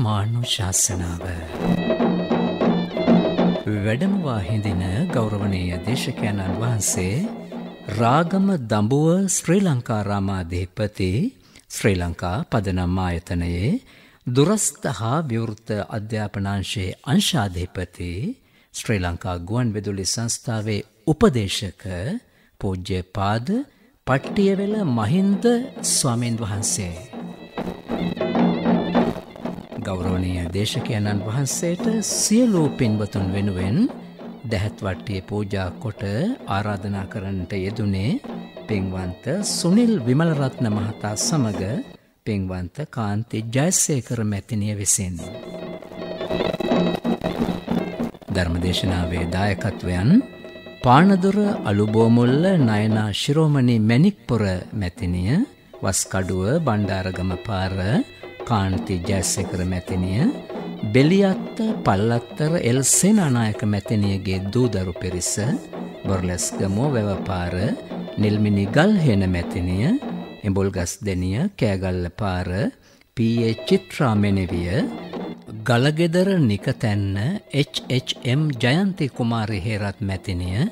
ධර්මානුශාසනාව වැඩමවා හිඳින ගෞරවනීය දේශකයන්න් වහන්සේ රාගම දඹුව ශ්‍රී ලංකා රාමාධිපති ශ්‍රී ලංකා පදනම් ආයතනයේ දුරස්ත හා විවෘත අධ්‍යාපනාංශයේ අංශාධිපති ශ්‍රී ලංකා ගුවන්විදුලි සංස්ථාවේ උපදේශක පූජ්‍ය පාද පට්ටියවෙල මහින්ද ස්වාමීන් වහන්සේ ගෞරෝණය දේශකයණන් වහන්සේට සියලූ පින්බතුන් වෙනුවෙන් දැහැත්වට්ටිය පූජා කොට ආරාධනා කරන්නට යෙදුනේ පෙන්වන්ත සුනිල් විමලරත්න මහතා සමඟ පෙන්වන්ත කාන්ති ජයස්සේකර මැතිනිය විසින්. ධර්මදේශනාවේ දායකත්වයන් පානදුර අලුබෝමුල්ල නයනා ශිරෝමණි මැනික්පොර මැතිනිය වස්කඩුව බණ්ඩාරගම පාර කාන්ති ජැස්සකර මැතිනිය බෙලියත්ත පල්ලත්තර එල්සෙන අනායක මැතිනියගේ දූදරු පිරිස බොර්ලස්ගමෝ වැවපාර නිල්මිනි ගල් හෙන මැතිනිය එඹුල්ගස් දෙනිය කෑගල්ල පාර පයේ චිත්‍රාමෙනවිය ගලගෙදර නිකතැන්න HHM ජයන්ති කුමාරි හේරත් මැතිනිය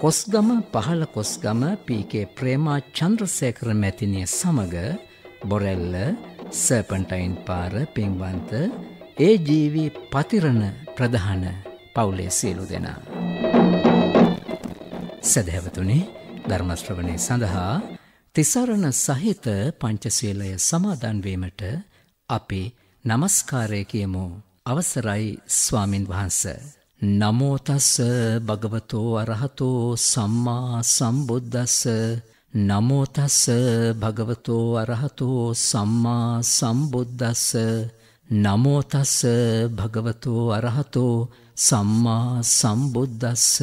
කොස්ගම පහළ කොස්ගම පීකේ ප්‍රේමා චන්ද්‍රසේකර මැතිනිය සමග බොරෙල්ල සර්පන්ටයින් පාර පින්වන්ත ඒ ජීවී පතිරණ ප්‍රධාන පවුලේ සියලු දෙනා. සැදැවතුනේ ධර්මශ්‍රවණය සඳහා තිසරණ සහිත පංචසීලය සමාදන්වීමට අපි නමස්කාරය කියමු අවසරයි ස්වාමින් වහන්ස. නමෝතස්ස භගවතෝ අරහතෝ සම්මා සම්බුද්ධස්ස නමෝතස්ස භගවතෝ අරහතෝ සම්මා සම්බුද්ධස්ස නමෝතස්ස භගවතෝ අරහතෝ සම්මා සම්බුද්ධස්ස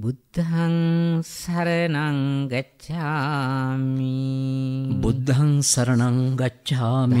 බුද්ධං සරණං ගච්ඡාමි බුද්ධං සරණං ගච්ඡාමි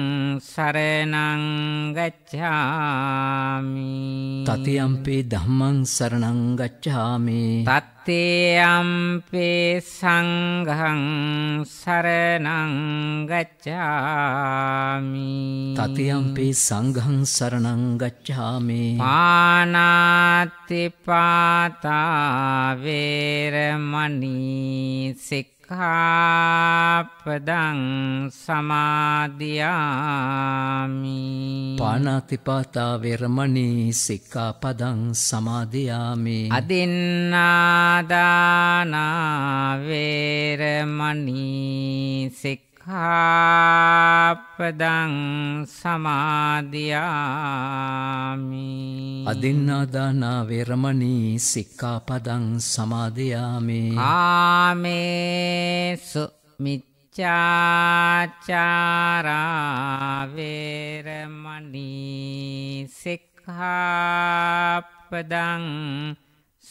සරනංගච්ඡාමි තතියම්පි ධම්මං සරනංගච්ඡාමි තත්තේයම්පේ සංඝං සරනංගච්ඡාමි තතියම්පි සංඝං සරනංගච්ඡාමි පානාති පාතා වේරමණී සික් සික්ඛාපදං සමාදියාමි පාණාතිපාතා වේරමණී සික්ඛාපදං සමාදියාමි අදින්නාදානා වේරමණී සික්ඛා සික්ඛාපදං සමාදියාමි අදින්නාදාන වේරමණී සික්ඛාපදං සමාදියාමි ආමේසු මිච්ඡාචාරා වේරමණී සික්ඛාපදං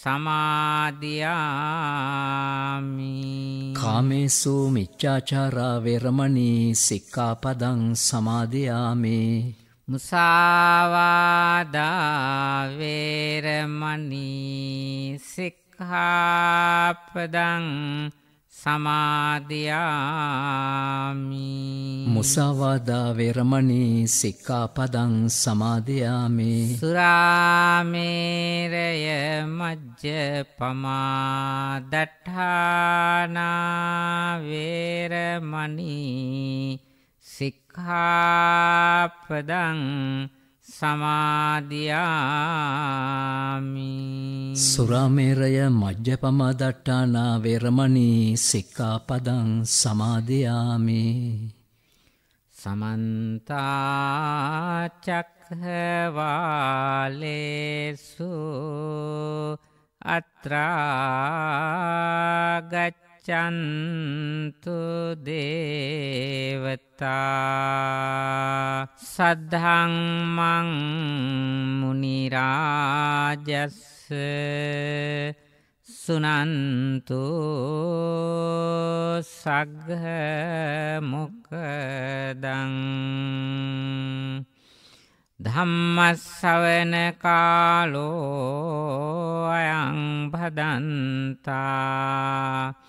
සමාධයාමි කාමේසු මිච්චාචාරා වෙරමණී සික්කාපදං සමාධයාමේ මුසාවාදාවේරමණී සික්හාපදං සමාධයාමි මුසාවාදා වෙරමණී සික්කාපදං සමාධයාමි සුරාමේරය මජ්්‍ය පමා දට්ඨානාවේරමණී සික්ඛාපදං සමාධයාමි සුරාමේරය මජ්‍යපමදට්ටානා වෙරමණී සික්කාපදං සමාධයාමි සමන්තාචක්හවාලේසු අත්‍රාගච්ච චන්තු දේවතා සද්ධංමං මුනිරාජස්ස සුනන්තු සග්හ මොකදං ධම්මස්සවන කාලෝ අයං භදන්තා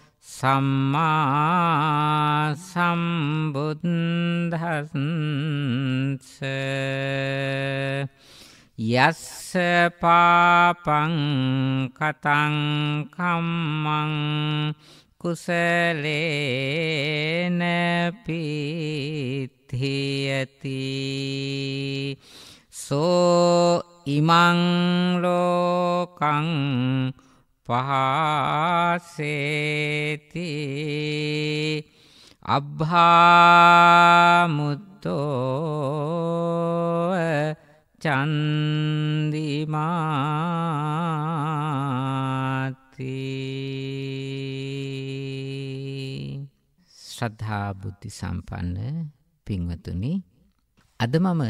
සම්මා සම්බුද්ධස්ස යස්ස පාපං කතං කම්මං කුසලේන පිත්හියති සෝ ඉමං ලෝකං පහසේති අබ්භාමුත්තෝ චන්දිමාති ශ්‍රද්ධා බුද්ධි සම්පන්න පින්වතුනි අද මම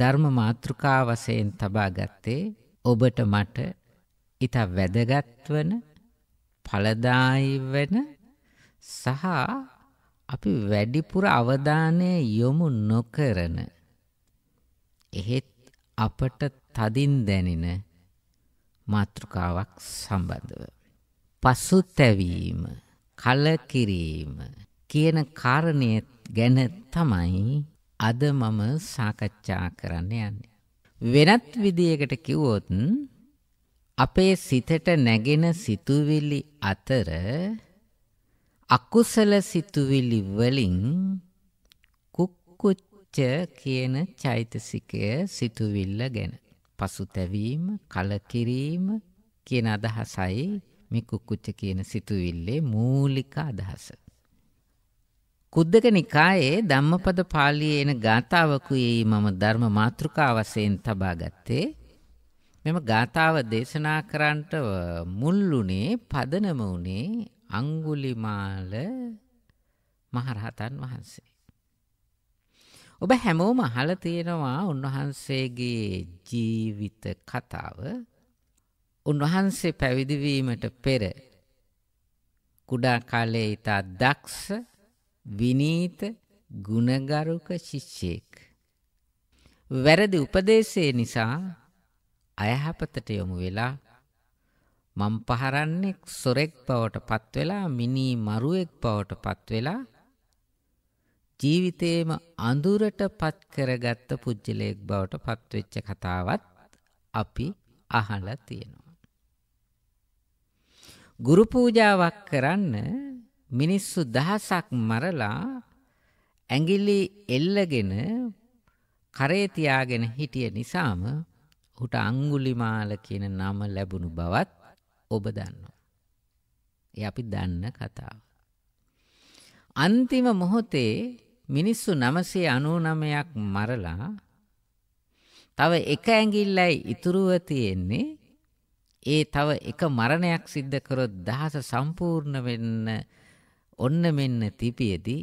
ධර්ම මාතෘකා වශයෙන් තබා ගත්තේ ඔබට මට ඊට වැදගත් වෙන ඵලදායි වෙන සහ අපි වැඩිපුර අවධානය යොමු නොකරන එහෙත් අපට තදින් දැනෙන මාතෘකාවක් සම්බන්ධව පසුතැවීම කලකිරීම කියන කාරණය ගැන තමයි අද මම සාකච්ඡා කරන්න යන්නේ වෙනත් විදියකට කිව්වොත් අපේ සිතට නැගෙන සිතුවිලි අතර අකුසල සිතුවිලි වලින් කුක්කුච්ච කියන චෛතසිකය සිතුවිල්ල ගැන පසුතැවීම කලකිරීම කියන අදහසයි මේ කුක්කුච්ච කියන සිතුවිල්ලේ මූලික අදහස. කුද්දක නිකායේ ධම්මපද පාළියේ එන ගාථාවකුයි මම ධර්ම මාතෘකාවසෙන් තබා ගත්තේ මෙම ගාථාව දේශනා කරන්නට මුල්ුණේ පදනම උනේ අඟුලිමාල මහරහතන් වහන්සේ. ඔබ හැමෝම අහලා තියෙනවා උන්වහන්සේගේ ජීවිත කතාව. උන්වහන්සේ පැවිදි වීමට පෙර කුඩා කාලයේ ඉතා දක්ෂ විනීත ගුණගරුක ශිෂ්‍යෙක්. වැරදි උපදේශය නිසා අයහපතට යොමු වෙලා මම් පහරන්නේ සොරෙක් බවට පත් වෙලා මිනී මරුවෙක් බවට පත් වෙලා ජීවිතේම අඳුරට පත් කරගත්ත පුජ්‍යලයක් බවට පත් වෙච්ච කතාවත් අපි අහලා තියෙනවා. ගුරු පූජාවක් කරන්න මිනිස්සු දහසක් මරලා ඇඟිලි එල්ලගෙන කරේ තියාගෙන හිටිය නිසාම ඔහුට අඟුලිමාල කියන නම ලැබුණු බවත් ඔබ දන්නවා. ඒ අපි දන්න කතාව. අන්තිම මොහොතේ මිනිස්සු 999ක් මරලා තව එක ඇඟිල්ලයි ඉතුරුව තියෙන්නේ. ඒ තව එක මරණයක් සිද්ධ කරොත් දහස සම්පූර්ණ වෙන්න ඔන්න මෙන්න තිපියදී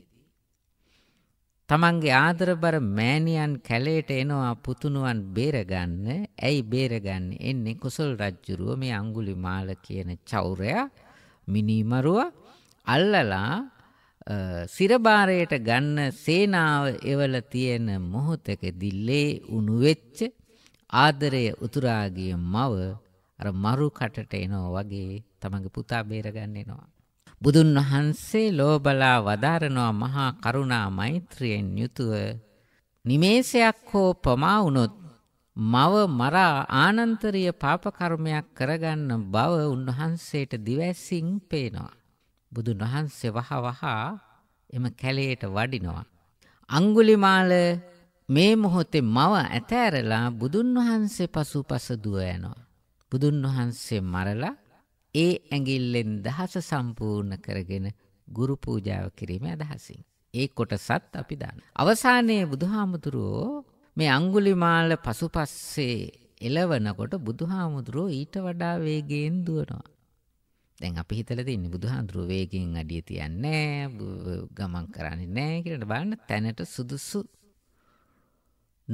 තමන්ගේ ආදරබර මෑණියන් කැලේට එනවා පුතුණුවන් බේරගන්න. ඇයි බේරගන්න? එන්නේ කුසල් රජ්ජුරුව මේ අඟුලිමාල කියන චෞරයා මිනිමරුව අල්ලලා සිරබාරයට ගන්න සේනාව එවල තියෙන මොහොතකදිල්ලේ උණු වෙච්ච ආදරය උතුරාගිය මව අර මරු කටට එනවා වගේ තමන්ගේ පුතා බේරගන්න එනවා. බුදුන් වහන්සේ ලෝබලා වදාරනවා මහා කරුණා මෛත්‍රියෙන් යුතුව නිමේෂයක් හෝ පමා වුනොත් මව මරා ආනන්තරීය පාප කර්මයක් කරගන්න බව උන්වහන්සේට දිවැසින් පේනවා. බුදුන් වහන්සේ වහ වහ එම කැලේට වඩිනවා. අඟුලිමාල මේ මොහොතේ මව ඇතෑරලා බුදුන් වහන්සේ පසුපස දුව යනවා. බුදුන් වහන්සේ මරලා ඒ ඇඟිල්ලෙන් දහස සම්පූර්ණ කරගෙන ගුරු පූජාව කිරීම අදහසින්. ඒ කොටසත් අපි දාන. අවසානයේ බුදුහාමුදුරුවෝ මේ අංගුලිමාල පසුපස්සේ එලවනකොට බුදුහාමුදුරුවෝ ඊට වඩා වේගයෙන් දුවනවා. දැන් අපි හිතලා තින්නේ බුදුහාඳුරු වේගෙන් අඩිය තියන්නේ ගමන් කරන්නේ නැහැ කියලා බලන්න තැනට සුදුසු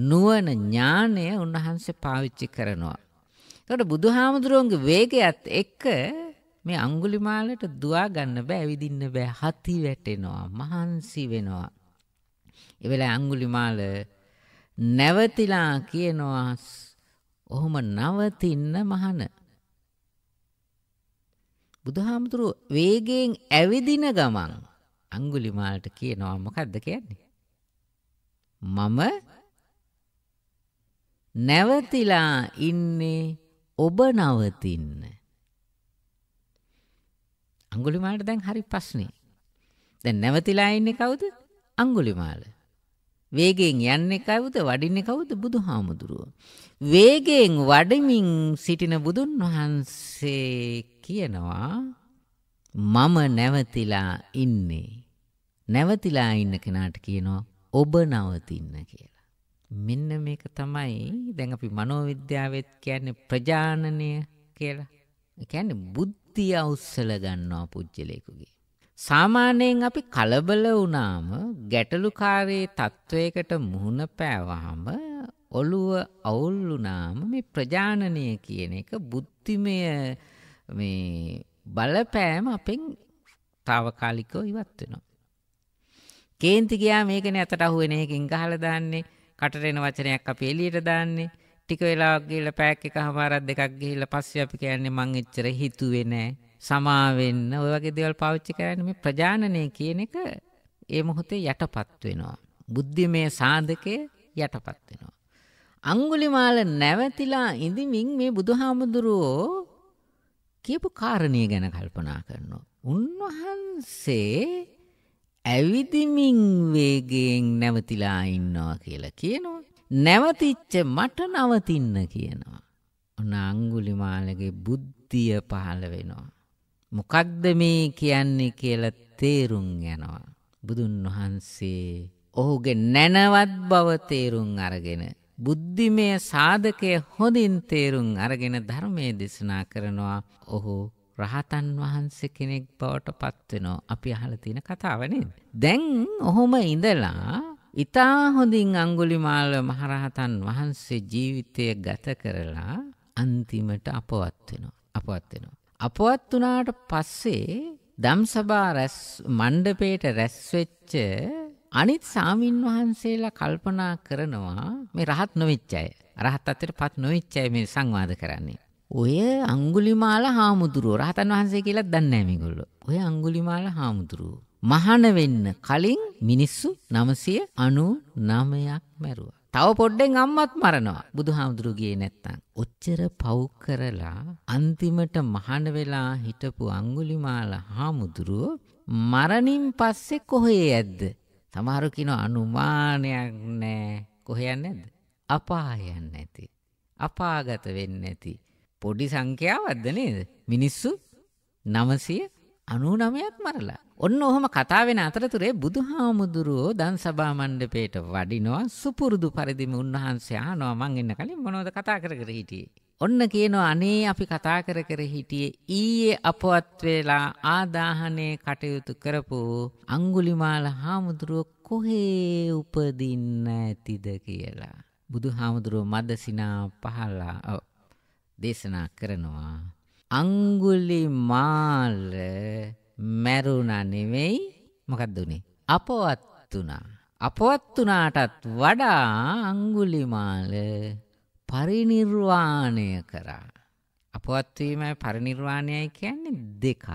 නුවණ ඥාණය උන්වහන්සේ පාවිච්චි කරනවා එතකොට බුදුහාමුදුරන්ගේ වේගයත් එක්ක මේ අඟුලිමාලට දුවා ගන්න බෑ, ඇවිදින්න බෑ, හති වැටෙනවා, මහන්සි වෙනවා. ඒ වෙලාවේ අඟුලිමාල නැවතිලා කියනවා ඔහොම නවතින්න මහන. බුදුහාමුදුරු වේගයෙන් ඇවිදින ගමන් අඟුලිමාලට කියනවා මොකද්ද කියන්නේ? මම නැවතිලා ඉන්නේ ඔබ නවතින්න. අඟුලිමාලට දැන් හරි ප්‍රශ්නේ. දැන් නැවතිලා ඉන්නේ කවුද? අඟුලිමාල. වේගයෙන් යන්නේ කවුද? වඩින්නේ කවුද? බුදුහාමුදුරුව. වේගයෙන් වඩමින් සිටින බුදුන් වහන්සේ කියනවා මම නැවතිලා ඉන්නේ. නැවතිලා ඉන්න කෙනාට කියනවා ඔබ නවතින්න කියලා. මෙන්න මේක තමයි දැන් අපි මනෝවිද්‍යාවෙත් කියන්නේ ප්‍රජානනය කියලා. ඒ කියන්නේ බුද්ධිය උස්සල ගන්නවා පුජ්‍යලේකුගේ. සාමාන්‍යයෙන් අපි කලබල වුණාම ගැටලුකාරී තත්වයකට මුහුණ පෑවහම ඔළුව අවුල් වුණාම මේ ප්‍රජානනය කියන එක බුද්ධිමය මේ බලපෑම අපෙන් తాවකාලිකව ඉවත් වෙනවා. කේන්ති ගියා මේකනේ අතට අහුවෙන එකෙන් ගහලා දාන්නේ කටට එන වචනයක් අපි එළියට දාන්නේ. ටික වෙලාවක් ගිහලා පැයක් එකමාරක් දෙකක් ගිහලා පස්සේ අපි කියන්නේ මං එච්චර හිතුවේ නෑ. සමා වෙන්න ඔය වගේ දේවල් පාවිච්චි කරන්නේ මේ ප්‍රජානනය කියන එක ඒ මොහොතේ යටපත් වෙනවා. බුද්ධිමය සාධකය යටපත් වෙනවා. අඟුලිමාල නැවතිලා ඉඳිමින් මේ බුදුහාමුදුරුවෝ කියපු කාරණිය ගැන කල්පනා කරනවා. උන්වහන්සේ ඇවිදිමින් වේගයෙන් නැවතිලා ඉන්නවා කියලා කියනවා. නැවතිච්ච මට නවතින්න කියනවා. ඔන්න අංගුලිමාලගේ බුද්ධිය පහළ වෙනවා. මොකක්ද මේ කියන්නේ කියලා තේරුම් යනවා. බුදුන් වහන්සේ ඔහුගේ නැනවත් බව තේරුම් අරගෙන බුද්ධිමය සාධකය හොඳින් තේරුම් අරගෙන ධර්මයේ දේශනා කරනවා. ඔහු රහතන් වහන්සේ කෙනෙක් බවට පත් වෙනවා අපි අහලා තියෙන කතාව නේද දැන් ඔහොම ඉඳලා ඊතා හොඳින් අඟුලිමාල මහරහතන් වහන්සේ ජීවිතය ගත කරලා අන්තිමට අපවත් වෙනවා අපවත් වෙනවා අපවත් වුණාට පස්සේ ධම්සභා රැස් මණ්ඩපේට රැස් වෙච්ච අනිත් සාමින් වහන්සේලා කල්පනා කරනවා මේ රහත් නොවිච්චය රහත් අතරපත් නොවිච්චය මේ සංවාද කරන්නේ ඔය අංගුලිමාල හාමුදුරුවෝ රහතන් වහන්සේ කියලාත් දන්නේ නැහැ ඔය අංගුලිමාල හාමුදුරුවෝ මහාන වෙන්න කලින් මිනිස්සු 999ක් මැරුවා. තව පොඩ්ඩෙන් අම්මත් මරනවා. බුදුහාමුදුරුවෝ ගියේ නැත්තම්. ඔච්චර පව් කරලා අන්තිමට මහාන වෙලා හිටපු අඟුලිමාල හාමුදුරුවෝ මරණින් පස්සේ කොහේ යද්ද? සමහරු කියනවා අනුමානයක් නැහැ. කොහේ යන්නේ නැද්ද? අපායන් නැති. අපාගත වෙන්නේ නැති. පොඩි සංඛ්‍යාවක්ද නේද? මිනිස්සු 999ක් මරලා. ඔන්න ඔහොම කතා වෙන අතරතුරේ බුදුහාමුදුරුවෝ දන් සභා මණ්ඩපේට වඩිනවා. සුපුරුදු පරිදිම උන්වහන්සේ අහනවා මං එන්න කලින් මොනවද කතා කර කර හිටියේ? ඔන්න කියනවා අනේ අපි කතා කර කර හිටියේ ඊයේ අපවත් වෙලා ආදාහනේ කටයුතු කරපු අඟුලිමාල හාමුදුරුව කොහේ උපදින්න ඇතිද කියලා. බුදුහාමුදුරුවෝ මද සිනා පහලා දේශනා කරනවා අඟුලිමාල මැරුණා නෙවෙයි මොකක්ද උනේ අපවත් වුණා අපවත් වුණාටත් වඩා අඟුලිමාල පරිණිර්වාණය කරා අපවත් වීමයි පරිණිර්වාණයයි කියන්නේ දෙකක්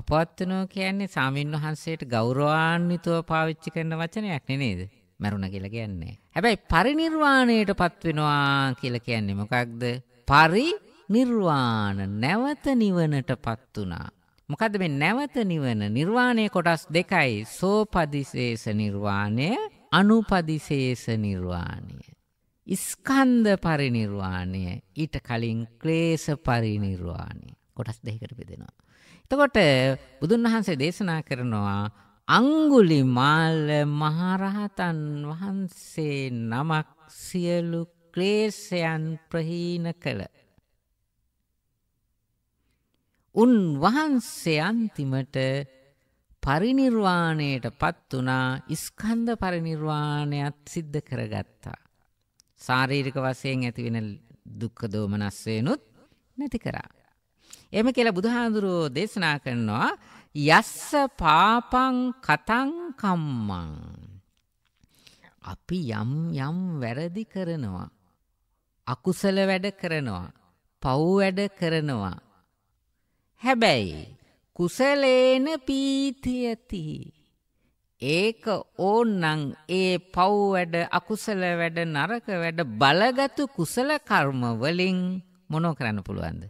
අපවත් වෙනවා කියන්නේ සාමින්වහන්සේට ගෞරවාන්විතව පාවිච්චි කරන වචනයක් නේද මැරුණා කියලා කියන්නේ හැබැයි පරිණිර්වාණයටපත් වෙනවා කියලා කියන්නේ මොකක්ද පරි නිර්වාණ නැවත නිවනටපත් උනා. මොකද මේ නැවත නිවන නිර්වාණය කොටස් දෙකයි සෝපදිශේෂ නිර්වාණය අනුපදිශේෂ නිර්වාණය. ස්කන්ධ පරිනිර්වාණය ඊට කලින් ක්ලේශ පරිනිර්වාණය කොටස් දෙකකට බෙදෙනවා. එතකොට බුදුන් වහන්සේ දේශනා කරනවා අංගුලිමාල මහරහතන් වහන්සේ නමක් සියලු ක්ලේශයන් ප්‍රහීන කළ. උන් වහන්සේ අන්තිමට පරිනිර්වාණයට පත් වුණා ස්කන්ධ පරිනිර්වාණයත් සිද්ධ කරගත්තා. ශාරීරික වශයෙන් ඇතිවෙන දුක්ඛ දෝමනස් වෙනුත් නැති කරා. එහෙම කියලා බුදුහාඳුරෝ දේශනා කරනවා යස්ස පාපං කතං කම්මං අපි යම් යම් වැරදි කරනවා අකුසල වැඩ කරනවා. පව් වැඩ කරනවා. හැබැයි කුසලේන පීතියති. ඒක ඕන්නම් ඒ පව් වැඩ අකුසල වැඩ නරක වැඩ බලගත් කුසල කර්ම වලින් මොනව කරන්න පුළුවන්ද?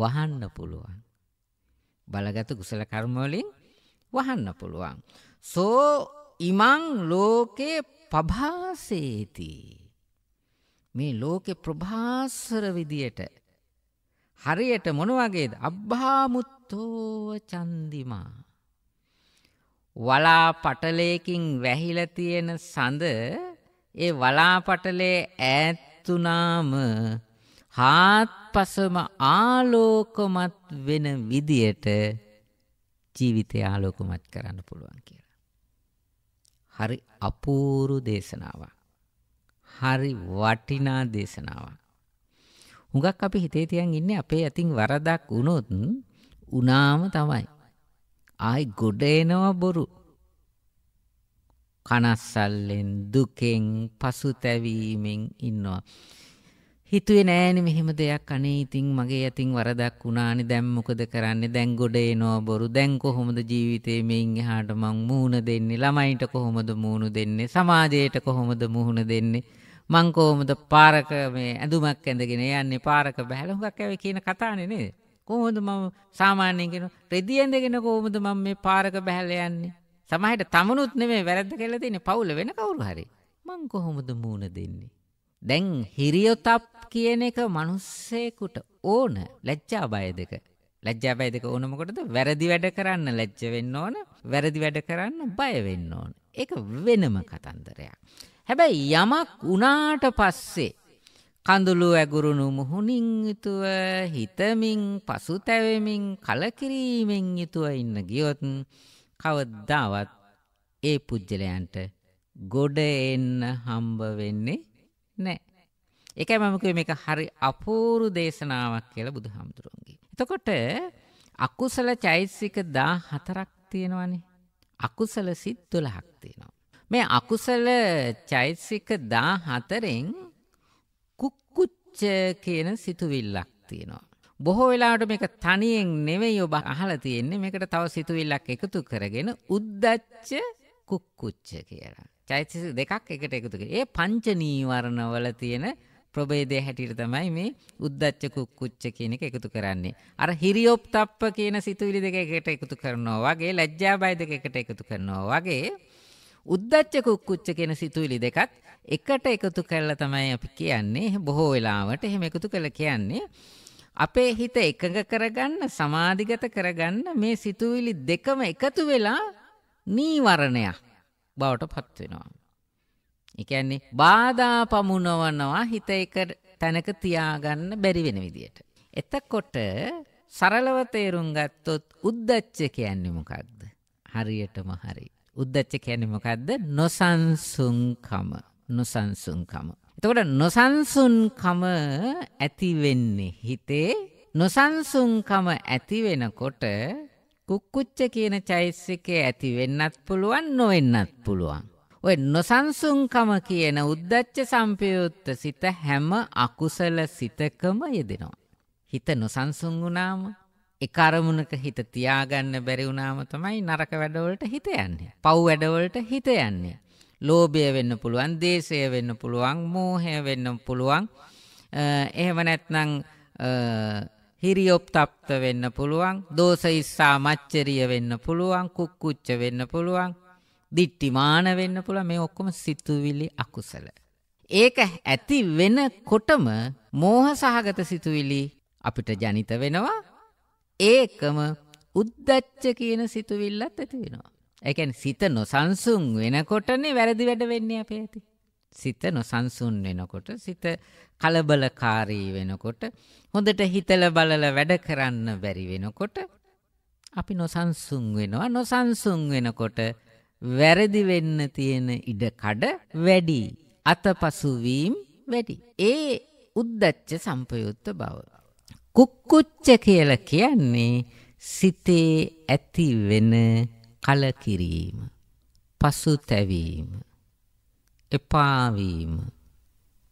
වහන්න පුළුවන්. බලගත් කුසල කර්ම වලින් වහන්න පුළුවන්. සෝ ඉමං ලෝකේ පභාසේති මේ ලෝකේ ප්‍රභාස්වර විදියට හරියට මොන වගේද? අබ්බාමුත්තෝ චන්දිමා. වලා පටලයකින් වැහිලා තියෙන සඳ ඒ වලා පටලේ ඈත් උනාම හාත්පසම ආලෝකමත් වෙන විදියට ජීවිතය ආලෝකමත් කරන්න පුළුවන් කියලා. හරි අපූරු දේශනාවක්. හරි වටිනා දේශනාවක්. හුඟක් අපි හිතේ තියන් ඉන්නේ අපේ අතින් වරදක් වුණොත් උනාම තමයි. ආයි ගොඩ එනවා බොරු. කනස්සල්ලෙන් දුකෙන් පසුතැවීමෙන් ඉන්නවා. හිතුවේ නෑනේ මෙහෙම දෙයක් අනේ ඉතින් මගේ අතින් වරදක් වුණානේ දැන් මොකද කරන්නේ දැන් ගොඩ එනවා බොරු දැන් කොහොමද ජීවිතේ මේන් එහාට මං මුහුණ දෙන්නේ ළමයින්ට කොහොමද මුහුණ දෙන්නේ සමාජයට කොහොමද මුහුණ දෙන්නේ මංකෝමද පාරක මේ ඇඳුමක් ඇඳගෙන යන්නේ පාරක බැලුහක් ඇවේ කියන කතානේ නේද. කොහොමද මම සාමාන්‍යයෙන්ගෙන රෙදි ඇඳගෙන කොහොමද මම මේ පාරක බැහැල යන්නේ. සමහරට තමනුත් නෙමෙයි වැරද්ද කියලා දෙන්නේ පවුල වෙන කවුරු හරි. මං කොහොමද මූණ දෙන්නේ? දැන් හිරියොතප් කියන එක මිනිස්සෙකුට ඕන ලැජ්ජා බය දෙක. ලැජ්ජා බය දෙක ඕන මොකටද? වැරදි වැඩ කරන්න ලැජ්ජ වෙන්න ඕන. වැරදි වැඩ කරන්න බය වෙන්න ඕන. ඒක වෙනම කතන්දරයක්. හැබැයි යමක් වුණාට පස්සේ කඳුළු ඇගුරුණු මුහුණින් යුතුව හිතමින් පසුතැවෙමින් කලකිරීමෙන් යුතුව ඉන්න ගියොත් කවදාවත් ඒ පුජ්‍යලයන්ට ගොඩ එන්න හම්බ වෙන්නේ නැහැ. ඒකයි මම කිව්වේ මේක හරි අපූර්ව දේශනාවක් කියලා බුදුහාමුදුරන්ගේ. එතකොට අකුසල චෛතසික 14ක් තියෙනවානේ. අකුසල සිත් 12ක් තියෙනවා. මේ අකුසල චෛතසික 14න් කුක්කුච්ච කියන සිතුවිල්ලක් තියෙනවා. බොහෝ වෙලාවට මේක තනියෙන් නෙවෙයි ඔබ අහලා තියෙන්නේ මේකට තව සිතුවිල්ලක් එකතු කරගෙන උද්දච්ච කුක්කුච්ච කියලා. චෛතසික දෙකක් එකට එකතු කරේ. ඒ පංච නීවරණ වල තියෙන ප්‍රභේදය හැටියට තමයි මේ උද්දච්ච කුක්කුච්ච කියන එක එකතු කරන්නේ. අර හිරියොප්තප්ප කියන සිතුවිලි දෙක එකට එකතු කරනවා වගේ ලැජ්ජා බය දෙක එකට එකතු කරනවා වගේ උද්දච්ච කුක්කුච්ච කියන සිතුවිලි දෙකත් එකට එකතු කරලා තමයි අපි කියන්නේ බොහෝ වෙලාවට එහෙම එකතු කළ කියන්නේ අපේ හිත එකඟ කරගන්න සමාධිගත කරගන්න මේ සිතුවිලි දෙකම එකතු වෙලා නීවරණයක් බවට පත් වෙනවා. ඒ කියන්නේ බාධා පමුණවනවා හිත එක තැනක තියාගන්න බැරි වෙන විදියට. එතකොට සරලව තේරුම් ගත්තොත් උද්දච්ච කියන්නේ මොකක්ද? හරියටම හරියි. උද්දච්ච කියන්නේ මොකද්ද? නොසන්සුන්කම. නොසන්සුන්කම. එතකොට නොසන්සුන්කම ඇති වෙන්නේ හිතේ නොසන්සුන්කම ඇති වෙනකොට කුක්කුච්ච කියන චෛසිකය ඇති වෙන්නත් පුළුවන් නොවෙන්නත් පුළුවන්. ඔය නොසන්සුන්කම කියන උද්දච්ච සම්පයුත්ත සිත හැම අකුසල සිතකම යෙදෙනවා. හිත නොසන්සුන් වුණාම එක අරමුණක හිත තියාගන්න බැරි වුණාම තමයි නරක වැඩවලට හිත යන්නේ. පව් වැඩවලට හිත යන්නේ. ලෝභය වෙන්න පුළුවන්, දේශය වෙන්න පුළුවන්, මෝහය වෙන්න පුළුවන්. එහෙම නැත්නම් හිරියොප්තප්ත වෙන්න පුළුවන්, දෝෂ ඉස්සා මච්චරිය වෙන්න පුළුවන්, කුක්කුච්ච වෙන්න පුළුවන්, දිට්ටිමාන වෙන්න පුළුවන්. මේ ඔක්කොම සිතුවිලි අකුසල. ඒක ඇති වෙනකොටම මෝහ සහගත සිතුවිලි අපිට ජනිත වෙනවා ඒකම උද්දච්ච කියන සිතුවිල්ලත් ඇති වෙනවා. ඒ කියන්නේ සිත නොසන්සුන් වෙනකොටනේ වැරදි වැඩ වෙන්නේ අපේ ඇති. සිත නොසන්සුන් වෙනකොට සිත කලබලකාරී වෙනකොට හොඳට හිතල බලල වැඩ කරන්න බැරි වෙනකොට අපි නොසන්සුන් වෙනවා නොසන්සුන් වෙනකොට වැරදි වෙන්න තියෙන ඉඩ කඩ වැඩි අතපසු වීම වැඩි ඒ උද්දච්ච සම්පයුත්ත බව කුක්කුච්ච කියලා කියන්නේ සිතේ ඇති වෙන කලකිරීම, පසුතැවීම, එපා වීම,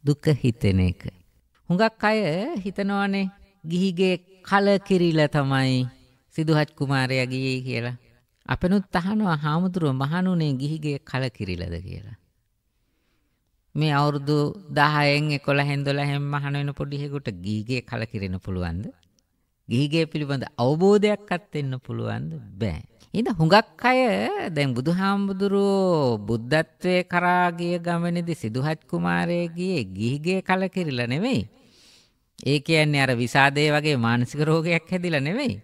දුක හිතෙන එක. හුඟක් අය හිතනවානේ ගිහිගේ කලකිරිලා තමයි සිදුහත් කුමාරයා ගියේ කියලා. අපනුත් අහනවා හාමුදුරුව මහණුනේ ගිහිගේ කලකිරිලාද කියලා. මේ අවුරුදු 10න් 11න් 12න් මහන වෙන පොඩිහෙකුට ගීගේ කලකිරෙන්න පුළුවන්ද? ගීගේ පිළිබඳ අවබෝධයක් අත්වෙන්න පුළුවන්ද? බෑ. ඉතින් හුඟක් අය දැන් බුදුහාමුදුරුවෝ බුද්ධත්වයේ කරා ගිය ගමනේදී සිදුහත් කුමාරයේ ගියේ ගීගේ කලකිරිලා නෙමෙයි. ඒ කියන්නේ අර විසාදේ වගේ මානසික රෝගයක් හැදිලා නෙමෙයි.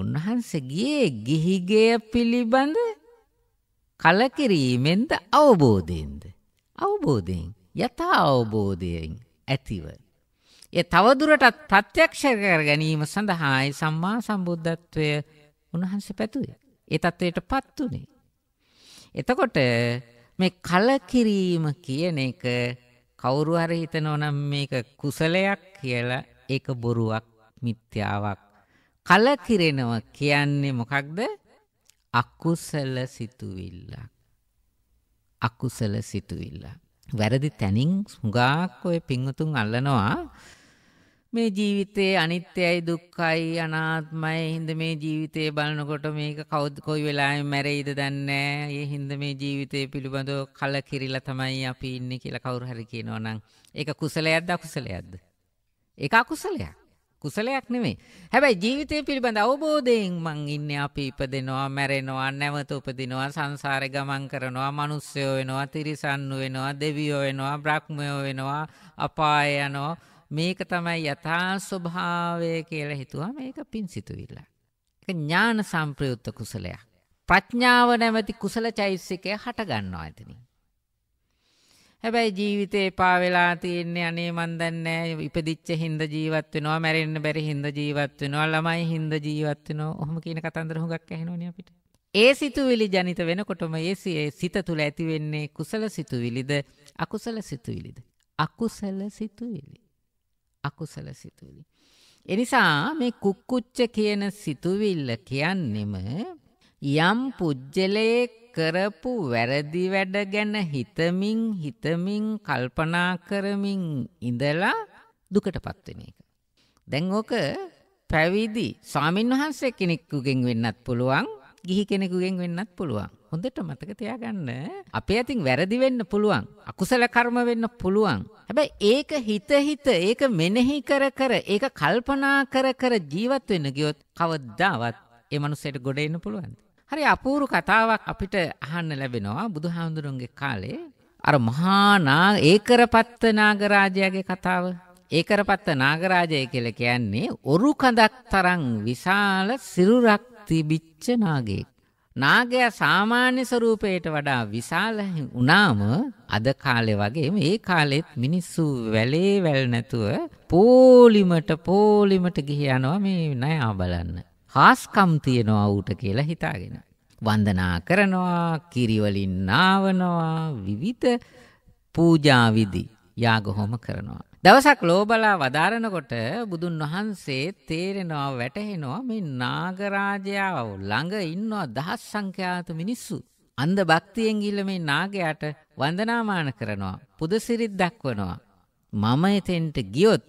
උන්වහන්සේ ගියේ ගිහිගේ පිළිබඳ කලකිරීමෙන්ද අවබෝධයෙන්ද? අවබෝධයෙන් යථා අවබෝධයෙන් ඇතිව. ඒ තවදුරටත් ප්‍රත්‍යක්ෂ කර ගැනීම සඳහායි සම්මා සම්බුද්ධත්වය උන්වහන්සේ පැතුවේ. ඒ தത്വයට පත් උනේ. එතකොට මේ කලකිරීම කියන එක කවුරු හරි හිතනවනම් මේක කුසලයක් කියලා ඒක බොරුවක් මිත්‍යාවක්. කලකිරෙනවා කියන්නේ මොකක්ද? අකුසල සිතුවිල්ලක්. අකුසල සිතුවිල්ල. වැරදි තැනින් හුඟක් ඔය පින්වතුන් අල්ලනවා මේ ජීවිතේ අනිත්‍යයි දුක්ඛයි අනාත්මයි හින්ද මේ ජීවිතේ බලනකොට මේක කවුද කොයි වෙලාවෙම මැරෙයිද දන්නේ නැහැ. ඒ හින්ද මේ ජීවිතේ පිළිබඳව කලකිරිලා තමයි අපි ඉන්නේ කියලා කවුරු හරි කියනවා නම් ඒක කුසලයක්ද අකුසලයක්ද? ඒක අකුසලයක්. කුසලයක් නෙමේ. හැබැයි ජීවිතය පිළිබඳ අවබෝධයෙන් මං ඉන්න අපි ඉපදෙනවා මැරෙනවා නැවත උපදිනවා සංසාර ගමන් කරනවා මනුස්්‍යයෝ වෙනවා තිරිසන්නු වෙනවා දෙවියෝ වෙනවා බ්‍රක්්මයෝ වෙනවා අපායනෝ මේක තමයි යථා ස්වභාවය කියලා හිතුවා මේක පින් සිතුවිල්ල. ඥාන සම්ප්‍රයුත්ත කුසලයක්. ප්‍රඥාව නැමැති කුසල චෛසිකය හටගන්නවා ඇතනින්. හැබැයි ජීවිතේ පා වෙලා තියෙන්නේ අනේ මන් දන්නේ ඉපදිච්ච හිඳ ජීවත් වෙනවා මැරෙන්න බැරි හිඳ ජීවත් වෙනවා ළමයි හිඳ ජීවත් වෙනවා ඔහොම කියන කතන්දර හුඟක් ඇහෙනවනේ අපිට. ඒ සිතුවිලි ජනිත වෙනකොටම ඒ සිත තුළ ඇති වෙන්නේ කුසල සිතුවිලිද අකුසල සිතුවිලිද? අකුසල සිතුවිලි. අකුසල සිතුවිලි. එනිසා මේ කුක්කුච්ච කියන සිතුවිල්ල කියන්නෙම යම් පුජ්‍යලයේ කරපු වැරදි වැඩ ගැන හිතමින් හිතමින් කල්පනා කරමින් ඉඳලා දුකටපත් වෙන එක. දැන් ඕක පැවිදි ස්වාමින්වහන්සේ කෙනෙක්ගෙන් වෙන්නත් පුළුවන්, ගිහි කෙනෙකුගෙන් වෙන්නත් පුළුවන්. හොඳට මතක තියාගන්න. අපේ අතින් වැරදි වෙන්න පුළුවන්. අකුසල කර්ම වෙන්න පුළුවන්. හැබැයි ඒක හිත හිත ඒක මෙනෙහි කර කර ඒක කල්පනා කර කර ජීවත් වෙන්න ගියොත් කවදාවත් ඒ මනුස්සයට ගොඩ එන්න පුළුවන්ද? හරි අපූරු කතාවක් අපිට අහන්න ලැබෙනවා බුදුහාමුදුරන්ගේ කාලේ අර මහා නා ඒකරපත්ත නාගරාජයාගේ කතාව. ඒකරපත්ත නාගරාජය කියලා කියන්නේ ඔරු කඳක් තරම් විශාල සිරුරක් තිබිච්ච නාගයෙක්. නාගයා සාමාන්‍ය ස්වරූපයට වඩා විශාල වුණාම අද කාලේ වගේ මේ කාලෙත් මිනිස්සු වැලේ වැල් නැතුව පොලිමට පොලිමට ගිහ යනවා මේ නයා බලන්න. හාස්කම් තියනවා ඌට කියලා හිතාගෙන. වන්දනා කරනවා, කිරිවලින් නාවනවා, විවිධ පූජා විදි යාග හෝම කරනවා. දවසක් ලෝබලා වදාරනකොට බුදුන් වහන්සේ තේරෙනවා වැටහෙනවා මේ නාගරාජයා ළඟ ඉන්නවා දහස් සංඛ්‍යාත මිනිස්සු. අන්ධ භක්තියෙන් ගිල්ල මේ නාගයාට වන්දනාමාන කරනවා. පුදසිරිත් දක්වනවා. මම එතෙන්ට ගියොත්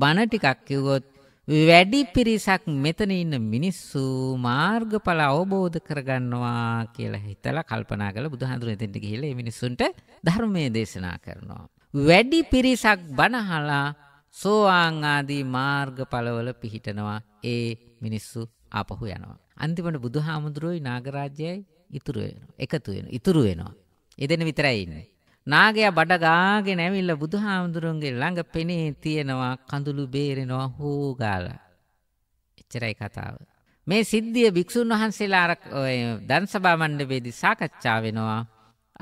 බණ ටිකක් කිව්වොත් වැඩි පිරිසක් මෙතන ඉන්න මිනිස්සු මාර්ගඵල අවබෝධ කරගන්නවා කියලා හිතලා කල්පනා කරලා බුදුහාඳුන එතෙන්ට ගිහිල්ලා මේ මිනිස්සුන්ට ධර්මයේ දේශනා කරනවා. වැඩි පිරිසක් බණහලා සෝවාන් ආදී මාර්ගඵලවල පිහිටනවා. ඒ මිනිස්සු ආපහු යනවා. අන්තිමට බුදුහාමුදුරුවෝයි නාගරාජයයි ඉතුරු වෙනවා. එකතු වෙනවා. ඉතුරු වෙනවා. එදෙන විතරයි ඉන්නේ. නාගයා බඩ ගාගෙන ඇවිල්ලා බුදුහාමුදුරන්ගේ ළඟ පෙනේ තියෙනවා කඳුළු බේරෙනවා හූගාලා. එච්චරයි කතාව. මේ සිද්ධිය භික්ෂුන් වහන්සේලා අර දන්සභා මණ්ඩපයේදී සාකච්ඡා වෙනවා.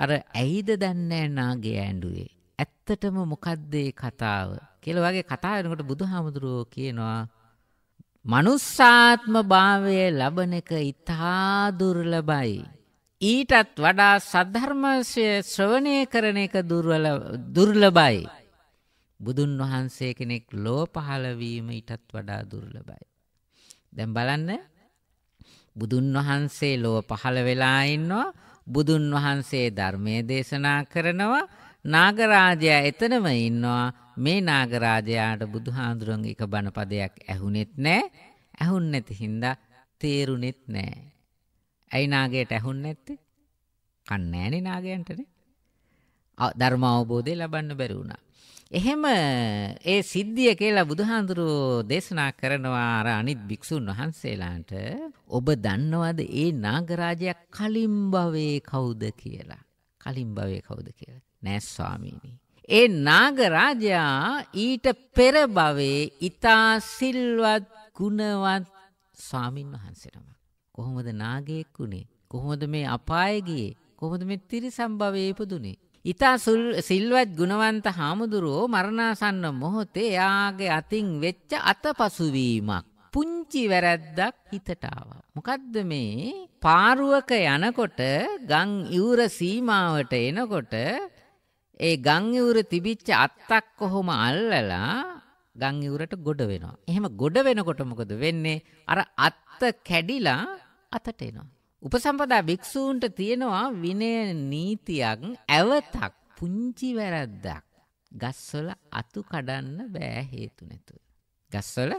අර ඇයිද දන්නේ නාගයා ඇඬුවේ. ඇත්තටම මොකද්ද කතාව? කියලා වගේ කතා වෙනකොට බුදුහාමුදුරුවෝ කියනවා මනුස්සාත්ම භාවය ලබන එක ඉතා දුර්ලභයි. ඊටත් වඩා සද්ධර්මශය ශ්‍රවණය කරන එක දුර්වල දුර්ලභයි. බුදුන් වහන්සේ කෙනෙක් ලෝ පහළ වීම ඊටත් වඩා දුර්ලභයි. දැන් බලන්න බුදුන් වහන්සේ ලෝ පහළ වෙලා ඉන්නවා. බුදුන් වහන්සේ ධර්මයේ දේශනා කරනවා. නාගරාජයා එතනම ඉන්නවා. මේ නාගරාජයාට බුදුහාඳුරන් එක බණපදයක් ඇහුනෙත් නෑ. ඇහුන් නැති හින්දා තේරුනෙත් නෑ. ඇයි නාගයට ඇහුන්නේ නැත්තේ? කන්නේ නැහනේ නාගයන්ටනේ. ධර්ම අවබෝධය ලබන්න බැරි වුණා. එහෙම ඒ සිද්ධිය කියලා බුදුහාඳුරෝ දේශනා කරනවා අර අනිත් භික්ෂුන් වහන්සේලාට ඔබ දන්නවද ඒ නාගරාජයා කලින් භවයේ කවුද කියලා? කලින් භවයේ කවුද කියලා? නෑ ස්වාමීනි. ඒ නාගරාජයා ඊට පෙර භවයේ ඊතා සිල්වත් ගුණවත් ස්වාමින් වහන්සේ තමයි. කොහොමද නාගයෙක් වුණේ? කොහොමද මේ අපාය ගියේ? කොහොමද මේ ත්‍රිසම්භවයේ ඉපදුනේ? ඉතා සිල්වත් ගුණවන්ත හාමුදුරුවෝ මරණාසන්න මොහොතේ එයාගේ අතින් වෙච්ච අතපසුවීමක් පුංචි වැරැද්දක් හිතට ආවා. මොකද්ද මේ පාරුවක යනකොට ගම් ඉවුර සීමාවට එනකොට ඒ ගම් ඉවුර තිබිච්ච අත්තක් කොහොම අල්ලලා ගම් ඉවුරට ගොඩ වෙනවා. එහෙම ගොඩ වෙනකොට මොකද වෙන්නේ? අර අත්ත කැඩිලා අතට එනවා. උපසම්පදා භික්ෂූන්ට තියෙනවා විනය නීතියක් ඇවතක් පුංචි වැරද්දක් ගස්වල අතු කඩන්න බෑ හේතු නැතුව. ගස්වල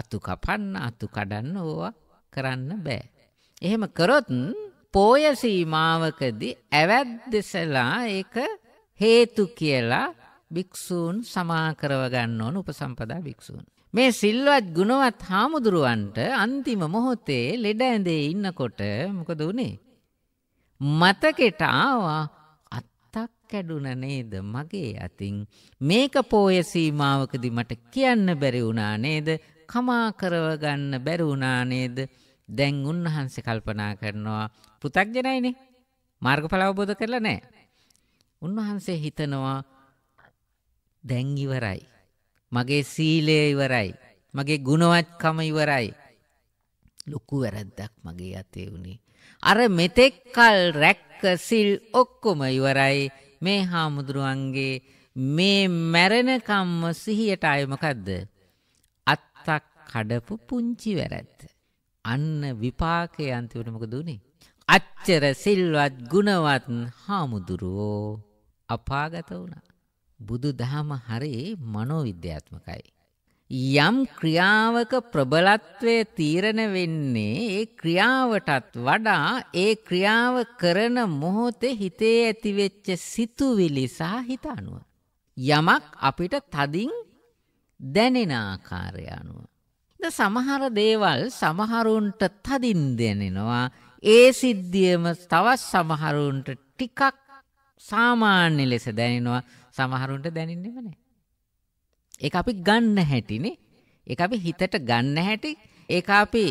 අතු කපන්න අතු කඩන්න ඕවා කරන්න බෑ. එහෙම කරොත් පෝය සීමාවකදී ඇවැද්දසලා ඒක හේතු කියලා භික්ෂූන් සමා කරව ගන්න ඕන උපසම්පදා භික්ෂූන්. මේ සිල්වත් ගුණවත් හාමුදුරුවන්ට අන්තිම මොහොතේ ලෙඩ ඇඳේ ඉන්නකොට මොකද වුනේ? මතකෙට ආවා අත්තක් කැඩුන නේද මගේ අතින් මේක පෝය සීමාවකදී මට කියන්න බැරි වුණා නේද කමා කරව ගන්න බැරි වුණා නේද දැන් උන්වහන්සේ කල්පනා කරනවා පෘථග්ජනයිනේ මාර්ගඵල අවබෝධ කරලා නැහැ උන්වහන්සේ හිතනවා දැන් ඉවරයි මගේ සීලය ඉවරයි. මගේ ගුණවත්කම ඉවරයි. ලොකු වැරද්දක් මගේ අතේ වුණේ. අර මෙතෙක් කල් රැක්ක සිල් ඔක්කොම ඉවරයි. මේ හාමුදුරුවන්ගේ මේ මැරෙනකම්ම සිහියට ආයේ මොකද්ද? අත්තක් කඩපු පුංචි වැරද්ද. අන්න විපාකයේ අන්තිමට මොකද උනේ? අච්චර සිල්වත් ගුණවත් හාමුදුරුවෝ අපාගත වුණා. බුදු දහම හරේ මනෝවිද්‍යාත්මකයි. යම් ක්‍රියාවක ප්‍රබලත්වය තීරණ වෙන්නේ ඒ ක්‍රියාවටත් වඩා ඒ ක්‍රියාව කරන මොහොතේ හිතේ ඇතිවෙච්ච සිතුවිලි සහ හිත අනුව. යමක් අපිට තදින් දැනෙන ආකාරය අනුව. ද සමහර දේවල් සමහරුන්ට තදින් දැනෙනවා ඒ සිද්ධියම තවත් සමහරුන්ට ටිකක් සාමාන්‍ය ලෙස දැනෙනවා සමහරුන්ට දැනෙන්නෙම නෑ. ඒක අපි ගන්න හැටිනේ. ඒක අපි හිතට ගන්න හැටි. ඒක අපි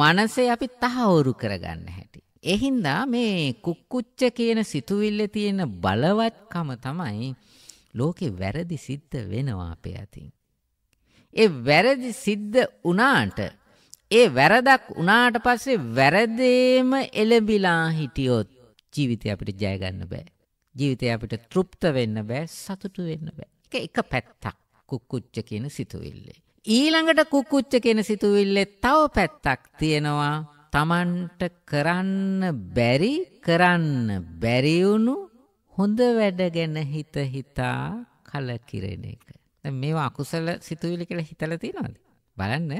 මනසේ අපි තහවුරු කරගන්න හැටි. එහින්දා මේ කුක්කුච්ච කියන සිතුවිල්ල තියෙන බලවත්කම තමයි ලෝකේ වැරදි සිද්ධ වෙනවා අපේ අතින්. ඒ වැරදි සිද්ධ වුණාට ඒ වැරදක් වුණාට පස්සේ වැරදේම එළඹිලා හිටියොත් ජීවිතය අපිට ජය ගන්න බෑ. ජීවිතය අපිට තෘප්ත වෙන්න බෑ සතුටු වෙන්න බෑ. ඒක එක පැත්තක් කුක්කුච්ච කියන සිතුවිල්ලේ. ඊළඟට කුක්කුච්ච කියන සිතුවිල්ලේ තව පැත්තක් තියෙනවා. Tamanට කරන්න බැරි කරන්න බැරි හොඳ වැඩ ගැන හිත හිතා කලකිරෙන එක. දැන් මේවා අකුසල සිතුවිලි කියලා හිතලා තියනවද? බලන්න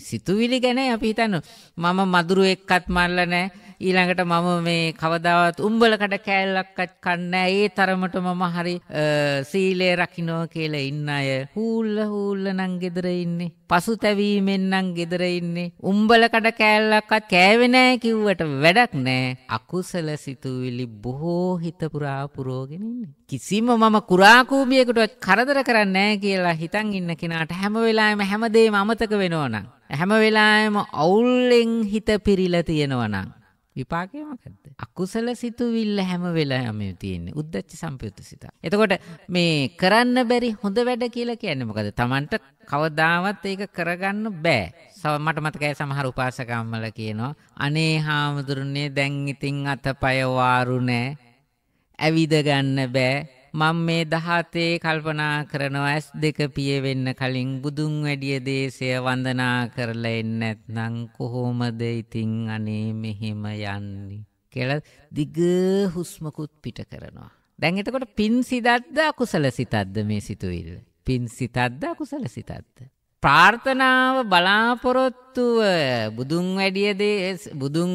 සිතුවිලි ගැන අපි හිතන්න මම මදුරු එක්කත් මල්ල නෑ ඊළඟට මම මේ කවදාවත් උම්බලකට කෑල්ලක්වත් කන්නේ ඒ තරමට මම හරි සීලය රකින්නෝ කියලා ඉන්න අය හූල්ල හූල්ල නම් ගෙදර ඉන්නේ පසුතැවීමෙන් නම් ගෙදර ඉන්නේ උම්බලකට කෑල්ලක්වත් කෑවේ නෑ කිව්වට වැඩක් නෑ අකුසල සිතුවිලි බොහෝ හිත පුරා පුරෝගෙන ඉන්නේ කිසිම මම කුරා කූඹියෙකුටවත් කරදර කරන්නේ නෑ කියලා හිතන් ඉන්න කෙනාට හැම වෙලාවෙම හැමදේම අමතක වෙනවා තියෙනවනම් හැම වෙලාවෙම අවුල්ෙන් හිත පිරීලා තියෙනවනම් විපාකේ මොකද්ද? අකුසල සිතුවිල්ල හැම වෙලාවෙම තියෙන්නේ උද්දච්ච සම්පයුත්ත සිත. එතකොට මේ කරන්න බැරි හොඳ වැඩ කියලා කියන්නේ මොකද? Tamanට කවදාවත් ඒක කරගන්න බෑ. මට මතකයි සමහර උපාසකම්මල කියනවා අනේ හාමුදුරනේ දැන් ඉතින් අතපය වාරු නෑ. ඇවිද ගන්න බෑ. මම මේ 17 කල්පනා කරනවා S2 පියවෙන්න කලින් බුදුන් වැඩිය දේශය වන්දනා කරලා එන්නේ නැත්නම් කොහොමද ඉතින් අනේ මෙහෙම යන්නේ කියලා දිග හුස්මකුත් පිට කරනවා. දැන් එතකොට පින් සිතක්ද අකුසල සිතක්ද මේ සිතුවිල්ල? පින් සිතක්ද අකුසල සිතක්ද? ප්‍රාර්ථනාව බලාපොරොත්තුව බුදුන් වැඩිය දේ බුදුන්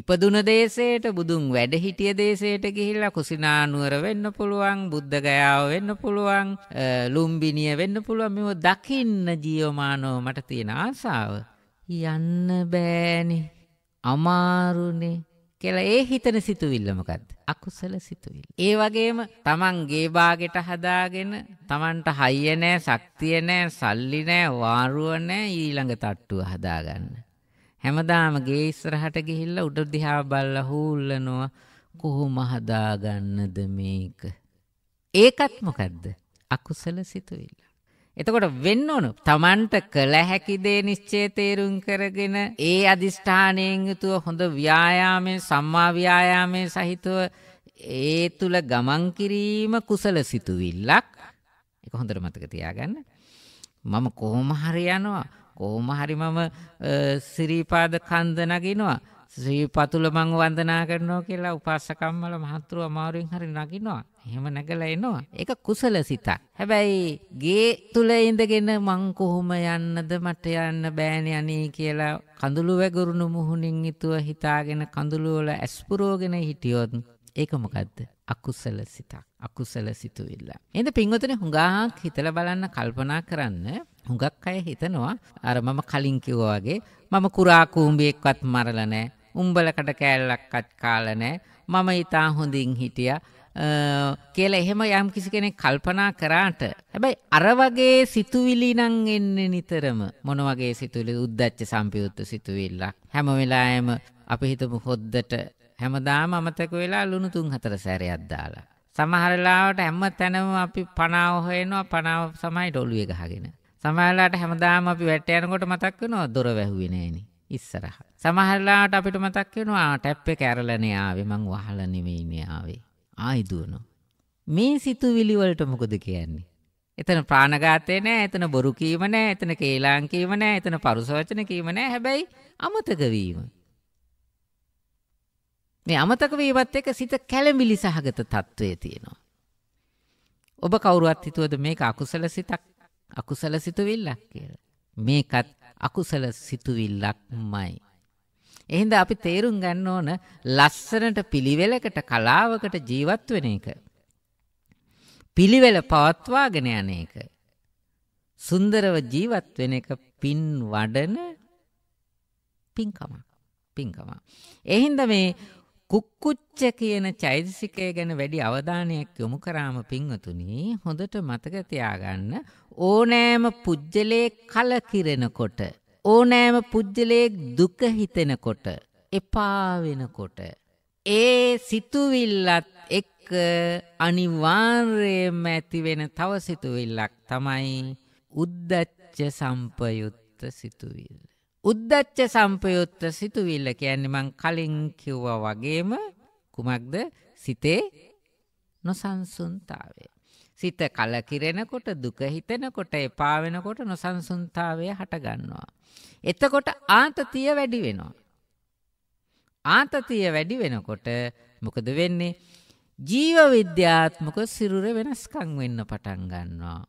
ඉපදුන දේශයට බුදුන් වැඩ හිටිය දේශයට ගිහිල්ලා කුසිනානුවර වෙන්න පුළුවන් බුද්ධ ගයාව වෙන්න පුළුවන් ලුම්බිනිය වෙන්න පුළුවන් මෙව දකින්න ජීවමානෝ මට තියෙන ආසාව යන්න බෑනේ අමාරුනේ කියලා ඒ හිතන සිතුවිල්ල මොකද්ද? අකුසල සිතුවිල්ල. ඒ වගේම Taman ගේ බාගෙට හදාගෙන Tamanට හයිය නැහැ, ශක්තිය නැහැ, සල්ලි නැහැ, වාරුව නැහැ ඊළඟ තට්ටුව හදාගන්න. හැමදාම ගේ ඉස්සරහට ගිහිල්ලා උඩ දිහා බලලා හූල්ලනවා කොහොම හදාගන්නද මේක? ඒකත් මොකද්ද? අකුසල සිතුවිල්ල. එතකොට වෙන්න ඕන තමන්ට කළ හැකි දේ නිශ්චය තේරුම් කරගෙන ඒ අදිෂ්ඨානයෙන් යුතුව හොඳ ව්‍යායාමයේ සම්මා ව්‍යායාමයේ සහිතව ඒ තුල ගමන් කිරීම කුසල සිතුවිල්ලක් ඒක හොඳට මතක තියාගන්න මම කොහොම හරි යනවා කොහොම හරි මම ශ්‍රීපාද කන්ද නගිනවා ශ්‍රී පතුල මං වන්දනා කරනවා කියලා උපාසකම්මල මහත්තුරු අමාරුවෙන් හරි නගිනවා එහෙම නැගලා එනවා. ඒක කුසල සිතක්. හැබැයි ගේ තුල ඉඳගෙන මං කොහොම යන්නද මට යන්න බෑනේ අනේ කියලා කඳුළු වැගුරුණු මුහුණින් හිතුව හිතාගෙන කඳුළු වල ඇස්පුරෝගෙන හිටියොත් ඒක මොකද්ද? අකුසල සිතක්. අකුසල සිතුවිල්ල. එහෙනම් පින්වතුනි හුඟක් හිතලා බලන්න කල්පනා කරන්න හුඟක් අය හිතනවා අර මම කලින් කිව්වා වගේ මම කුරා කූඹියෙක්වත් මරලා නැහැ. උඹලකට කෑල්ලක්වත් කාලා නැහැ. මම ඊටා හොඳින් හිටියා. කියලා එහෙම යම් කිසි කෙනෙක් කල්පනා කරාට හැබැයි අර වගේ සිතුවිලි නම් එන්නේ නිතරම මොන වගේ සිතුවිලි උද්දච්ච සම්පයුත්ත සිතුවිල්ලක් හැම වෙලාවෙම අපි හිතමු හොද්දට හැමදාම අමතක වෙලා ලුණු තුන් හතර සැරයක් දාලා සමහර වෙලාවට හැම තැනම අපි පනාව හොයනවා පනාව සමයි ඩොළුවේ ගහගෙන සමහර වෙලාවට හැමදාම අපි වැට යනකොට මතක් වෙනවා දොර වැහුවේ නෑනේ ඉස්සරහ සමහර වෙලාවට අපිට මතක් වෙනවා ටැප් එක ඇරලා නේ ආවේ මං වහලා නෙවෙයිනේ ආවේ ආයි දුවනවා. මේ සිතුවිලි වලට මොකද කියන්නේ? එතන ප්‍රාණඝාතය නෑ, එතන බොරු කීම නෑ, එතන කේලාම් කීම නෑ, එතන පරුස වචන කීම නෑ. හැබැයි අමතක වීම. මේ අමතක වීමත් එක්ක සිත කැළඹිලි සහගත තත්වයේ තියෙනවා. ඔබ කවුරුවත් හිතුවද මේක අකුසල සිතක්, අකුසල සිතුවිල්ලක් කියලා? මේකත් අකුසල සිතුවිල්ලක්මයි. එහෙනම් අපි තේරුම් ගන්න ඕන ලස්සනට පිළිවෙලකට කලාවකට ජීවත් වෙන එක. පිළිවෙල පවත්වාගෙන යන එක. සුන්දරව ජීවත් වෙන එක පින් වඩන පින්කම. පින්කම. එහෙනම් මේ කුක්කුච්ච කියන චෛතසිකය ගැන වැඩි අවධානයක් යොමු කරාම පින්වතුනි හොඳට මතක තියාගන්න ඕනෑම පුජ්‍යලේ කලකිරෙනකොට ඕනෑම පුද්ගලයෙක් දුක හිතෙනකොට එපා වෙනකොට ඒ සිතුවිල්ලත් එක්ක අනිවාර්යයෙන්ම ඇති වෙන තව සිතුවිල්ලක් තමයි උද්දච්ච සම්පයුත්ත සිතුවිල්ල. උද්දච්ච සම්පයුත්ත සිතුවිල්ල කියන්නේ මං කලින් කිව්වා වගේම කුමක්ද? සිතේ නොසන්සුන්තාවය. සිත කලකිරෙනකොට දුක හිතෙනකොට එපා වෙනකොට නොසන්සුන්තාවය හට ගන්නවා. එතකොට ආතතිය වැඩි වෙනවා. ආතතිය වැඩි වෙනකොට මොකද වෙන්නේ? ජීව විද්‍යාත්මක සිරුර වෙනස්කම් වෙන්න පටන් ගන්නවා.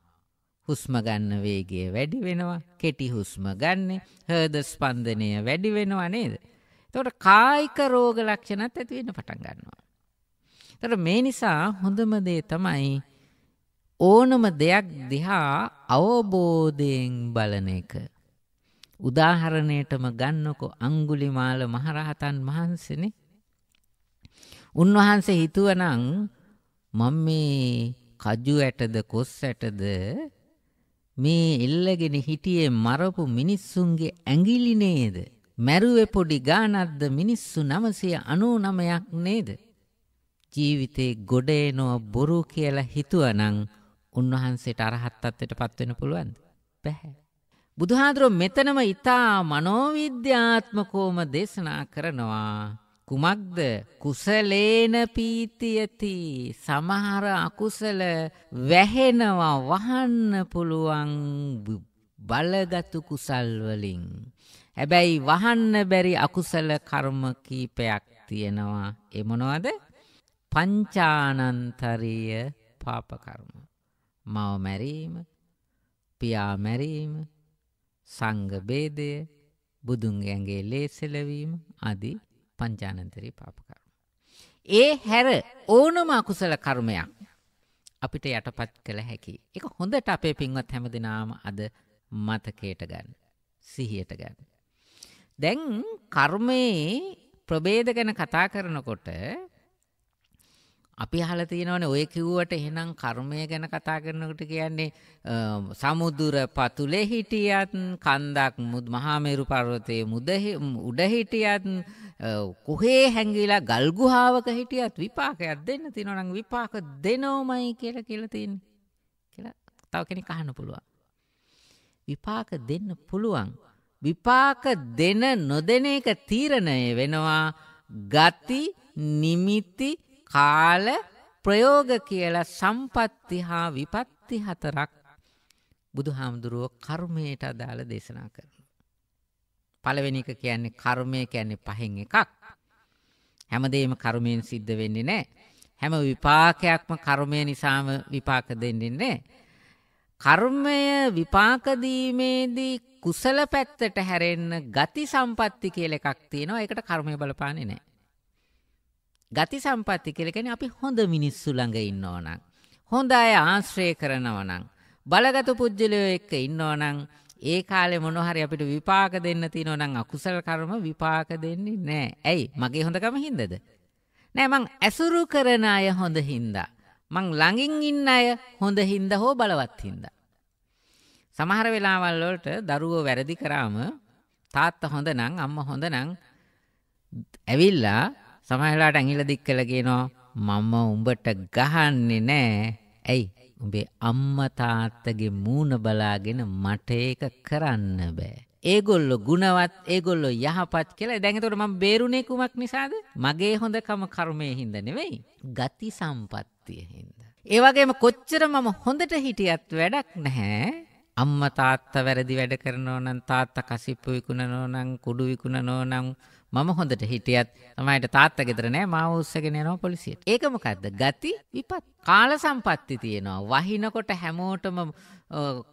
හුස්ම ගන්න වේගය වැඩි වෙනවා. කෙටි හුස්ම ගන්න, හෘද ස්පන්දනය වැඩි වෙනවා නේද? එතකොට කායික රෝග ලක්ෂණත් ඇති වෙන්න පටන් ගන්නවා. එතකොට මේ නිසා හොඳම දේ තමයි ඕනම දෙයක් දිහා අවබෝධයෙන් බලන එක. උදාහරණයටම ගන්නකො අංගුලිමාල මහරහතන් වහන්සේනේ. උන්වහන්සේ හිතුවනම් මම මේ කජු ඇටද කොස් ඇටද මේ එල්ලගෙන හිටියේ මරපු මිනිස්සුන්ගේ ඇඟිලි නේද? මැරුවේ පොඩි ගානක්ද මිනිස්සු 999ක් නේද? ජීවිතේ ගොඩ එනව බොරු කියලා හිතුවනම් උන්වහන්සේට අරහත්තත්වයට පත්වෙන පුළුවන්ද? බැහැ. බුදුහාඳුරෝ මෙතනම ඊතා මනෝවිද්‍යාත්මකෝම දේශනා කරනවා. කුමක්ද කුසලේන පීතියති සමහර අකුසල වැහෙනවා වහන්න පුළුවන් බලගත්ු කුසල් වලින් හැබැයි වහන්න බැරි අකුසල කර්ම කීපයක් තියෙනවා ඒ මොනවද පංචානන්තරීය පාප කර්ම මව මැරීම, පියා මැරීම, සංඝ ભેදය, බුදුන්ගේ ඇඟේ ලේසලවීම ආදී පංචානන්තරී පාප කර්ම. ඒ හැර ඕනම අකුසල කර්මයක් අපිට යටපත් කළ හැකි. ඒක හොඳට අපේ පින්වත් හැමදෙනාම අද මතකයට ගන්න. සිහියට ගන්න. දැන් කර්මයේ ප්‍රභේද ගැන කතා කරනකොට අපි අහලා තියෙනවනේ ඔය කිව්වට එහෙනම් කර්මය ගැන කතා කරනකොට කියන්නේ සමුදුර පතුලේ හිටියත් කන්දක් මහා මේරු පර්වතයේ මුද උඩ හිටියත් කොහේ හැංගිලා ගල් ගුහාවක හිටියත් විපාකයක් දෙන්න තියෙනවා නම් විපාක දෙනෝමයි කියලා කියලා තියෙන්නේ කියලා තව කෙනෙක් අහන්න පුළුවන් විපාක දෙන්න පුළුවන් විපාක දෙන නොදෙන එක තීරණය වෙනවා ගති නිමිති කාල ප්‍රයෝග කියලා සම්පත්ති හා විපත්ති හතරක් බුදුහාමුදුරුව කර්මයට අදාළ දේශනා කරනවා. පළවෙනි එක කියන්නේ කර්මය කියන්නේ පහෙන් එකක්. හැමදේම කර්මයෙන් සිද්ධ වෙන්නේ නැහැ. හැම විපාකයක්ම කර්මය නිසාම විපාක දෙන්නේ නැහැ. කර්මය විපාක දීමේදී කුසල පැත්තට හැරෙන්න ගති සම්පatti කියලා එකක් තියෙනවා. ඒකට කර්මය බලපාන්නේ නැහැ. ගති සම්පatti කියලා කියන්නේ අපි හොඳ මිනිස්සු ළඟ ඉන්නවනම් හොඳ අය ආශ්‍රය කරනවනම් බලගත් පුජ්‍යලයෝ එක්ක ඉන්නවනම් ඒ කාලේ මොන හරි අපිට විපාක දෙන්න තියෙනවා නම් අකුසල කර්ම විපාක දෙන්නේ නැහැ. ඇයි? මගේ හොඳකම හින්දාද? නෑ මං ඇසුරු කරන අය හොඳ හින්දා. මං ළඟින් ඉන්න අය හොඳ හින්දා හෝ බලවත් හින්දා. සමහර වෙලාවල් වලට දරුවෝ වැරදි කරාම තාත්තා හොඳ නම් අම්මා හොඳ නම් ඇවිල්ලා සමහරලාට ඇඟිල්ල දික් කළ කියනවා මම උඹට ගහන්නේ නෑ. ඇයි? උඹේ අම්මා තාත්තගේ මූණ බලාගෙන මට ඒක කරන්න බෑ. ඒගොල්ලෝ ගුණවත් ඒගොල්ලෝ යහපත් කියලා දැන් එතකොට මම බේරුනේ කුමක් නිසාද? මගේ හොඳකම කර්මයේ හින්දා නෙවෙයි. ගති සම්පත්තිය හින්දා. ඒ වගේම කොච්චර මම හොඳට හිටියත් වැඩක් නැහැ. අම්මා තාත්තා වැරදි වැඩ කරනෝ නම් තාත්තා කසිප්පු විකුණනෝ නම් කුඩු විකුණනෝ නම් මම හොඳට හිටියත් මයිට තාත්ත ගෙතරනෑ මාව උත්සගෙනනවා පොලිසියට ඒකමකක්ද ගති විපත් කාල සම්පත්ති තියෙනවා වහිනකොට හැමෝටම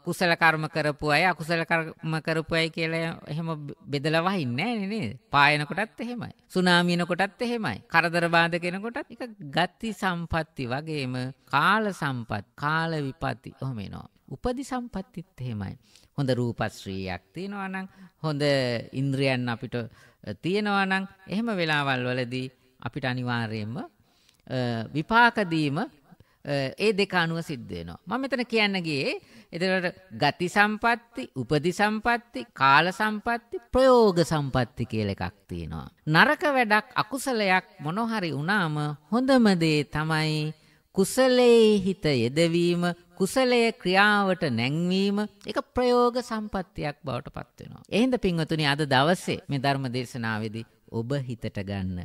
කුසල කර්ම කරපු අය අකුසල කර්ම කරපු අය කියලා එහෙම බෙදලා වහින්නේ නෑනේ පායනකොටත් එහෙමයි සුනාමිනකොටත් එහෙමයි කරදර බාධ කෙනකොටත් එක ගති සම්පත්ති වගේම කාල සම්පත් කාල විපatti ඔහොම එනවා උපදි සම්පත්තිත් එහෙමයි. හොඳ රූපශ්‍රීයක් තියෙනවා නම් හොඳ ඉන්ද්‍රියන් අපිට තියෙනවා නම් එහෙම වෙලාවල් වලදී අපිට අනිවාර්යයෙන්ම විපාක දීම ඒ දෙක අනුව සිද්ධ වෙනවා. මම මෙතන කියන්න ගියේ එතකොට ගති සම්පatti, උපදි සම්පatti, කාල සම්පatti, ප්‍රයෝග සම්පatti කියලා එකක් තියෙනවා. නරක වැඩක් අකුසලයක් මොන හරි වුණාම හොඳම දේ තමයි කුසලයේ හිත යෙදවීම කුසලය ක්‍රියාවට නැංවීම එක ප්‍රයෝග සම්පත්තියක් බවට පත් වෙනවා. එහෙනම් පින්වතුනි අද දවසේ මේ ධර්ම දේශනාවේදී ඔබ හිතට ගන්න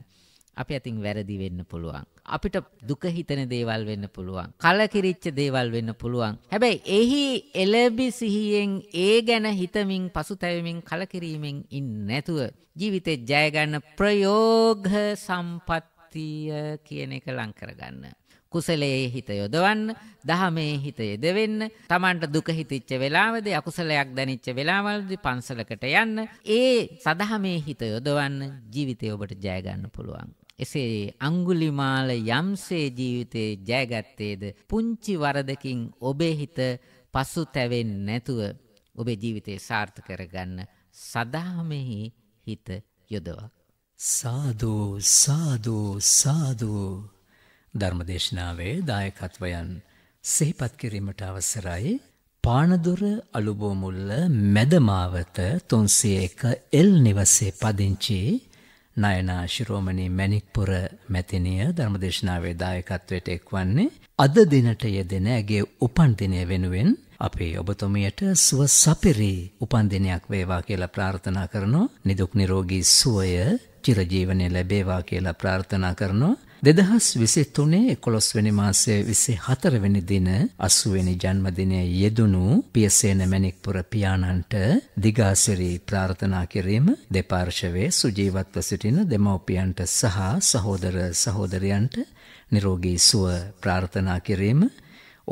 අපි අතින් වැරදි වෙන්න පුළුවන්. අපිට දුක හිතෙන දේවල් වෙන්න පුළුවන්. කලකිරිච්ච දේවල් වෙන්න පුළුවන්. හැබැයි එහි එළඹි සිහියෙන් ඒ ගැන හිතමින් පසුතැවෙමින් කලකිරීමෙන් ඉන්නේ නැතුව ජීවිතේ ජය ගන්න ප්‍රයෝග සම්පත්තිය කියන එක ලං කරගන්න. කුසලයේ හිත යොදවන්න, දහමේ හිත යෙදෙන්න, Tamanට දුක හිතිච්ච වෙලාවදී, අකුසලයක් දැනෙච්ච වෙලාවල්දී පන්සලකට යන්න, ඒ සදහමේ හිත යොදවන්න ජීවිතේ ඔබට ජය පුළුවන්. එසේ අඟුලිමාල යම්සේ ජීවිතේ ජයගත්තේද පුංචි වරදකින් ඔබේ හිත පසු තැවෙන්නේ නැතුව ඔබේ ජීවිතේ සාර්ථක කරගන්න සදාමෙහි හිත යොදවා සාදු සාදු සාදු ධර්මදේශනාවේ දායකත්වයන් සිහිපත් කිරීමට අවසරයි පානදුර අලුබෝමුල්ල මැදමාවත 301 එල් නිවසේ පදිංචි නයනා ශිරෝමණී මණික්පුර මැතිණිය ධර්මදේශනාවේ දායකත්වයට එක්වන්නේ අද දිනට යෙදෙන ඇගේ උපන් දිනය වෙනුවෙන් අපේ ඔබතුමියට සුව සපිරි උපන් දිනයක් වේවා කියලා ප්‍රාර්ථනා කරනවා නිදුක් නිරෝගී සුවය චිරජීවනය ලැබේවා කියලා ප්‍රාර්ථනා කරනවා දෙදහස් විසිතුනේ කොළොස් වෙනි මාසේ විසි හතරවෙනි දින අස්සුවනි ජන්මදිනය යෙදුණු පියසේන මැනික්පුර පියාණන්ට දිගාසිරී ප්‍රාර්ථනා කිරීම දෙපාර්ශවේ සුජීවත්ව සිටින දෙමව්පියන්ට සහ සහෝදර සහෝදරයන්ට නිරෝගී සුව ප්‍රාර්ථනා කිරීම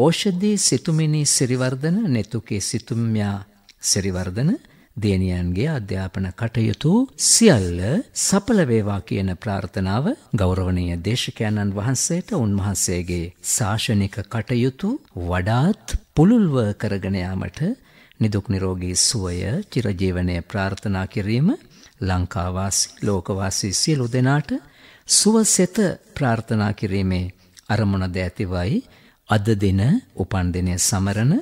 ඕෂධී සිතුමිනි සිරිවර්ධන නෙතුකේ සිතුම්යා සිරිවර්ධන දේනියන්ගේ අධ්‍යාපන කටයුතු සියල්ල සඵල වේවා කියන ප්‍රාර්ථනාව ගෞරවනීය දේශකයන්න් වහන්සේට උන්වහන්සේගේ ශාසනික කටයුතු වඩාත් පුළුල්ව කරගෙන යාමට නිදුක් නිරෝගී සුවය චිරජීවනය ප්‍රාර්ථනා කිරීම ලංකාවාසී ලෝකවාසී සියලු දෙනාට සුවසෙත ප්‍රාර්ථනා කිරීමේ අරමුණ ද ඇතිවයි අද දින උපන් දිනය සමරන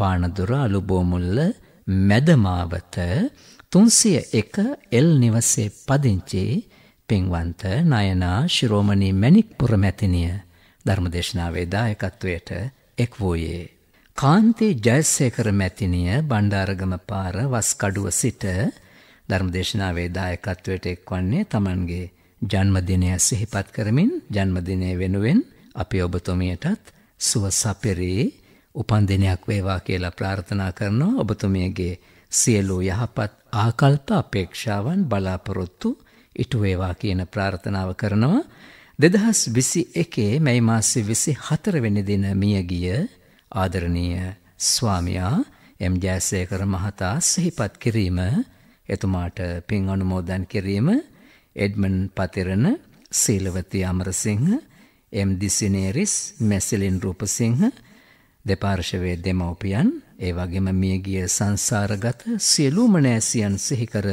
පානදුර අලුබෝමුල්ල මැදමාවත 301 එල් නිවසේ පදිංචි පින්වන්ත නයනා ශිරෝමණී මණික්පුර මැතිණිය ධර්මදේශනාවේ දායකත්වයට එක් වූයේ කාන්ති ජයසේකර මැතිණිය බණ්ඩාරගම පාර වස්කඩුව සිට ධර්මදේශනාවේ දායකත්වයට එක්වන්නේ Tamanගේ ජන්මදිනය සිහිපත් කරමින් ජන්මදිනය වෙනුවෙන් අපි ඔබතුමියටත් සුව සපිරී උපන් දිනයක් වේවා කියලා ප්‍රාර්ථනා කරනවා ඔබතුමියගේ සියලු යහපත් ආකල්ප අපේක්ෂාවන් බලාපොරොත්තු ඉටු වේවා කියන ප්‍රාර්ථනාව කරනවා 2021 මැයි මාසේ 24 වෙනි දින මිය ගිය ආදරණීය ස්වාමියා එම් ජයසේකර මහතා සිහිපත් කිරීම එතුමාට පින් අනුමෝදන් කිරීම එඩ්මන් පතිරණ සීලවති අමරසිංහ එම් දිසිනේරිස් මැසිලින් රූපසිංහ දෙපාර්ශවයේ දෙමව්පියන් ඒ වගේම මියගිය සංසාරගත සියලුම නෑසියන් සිහිකර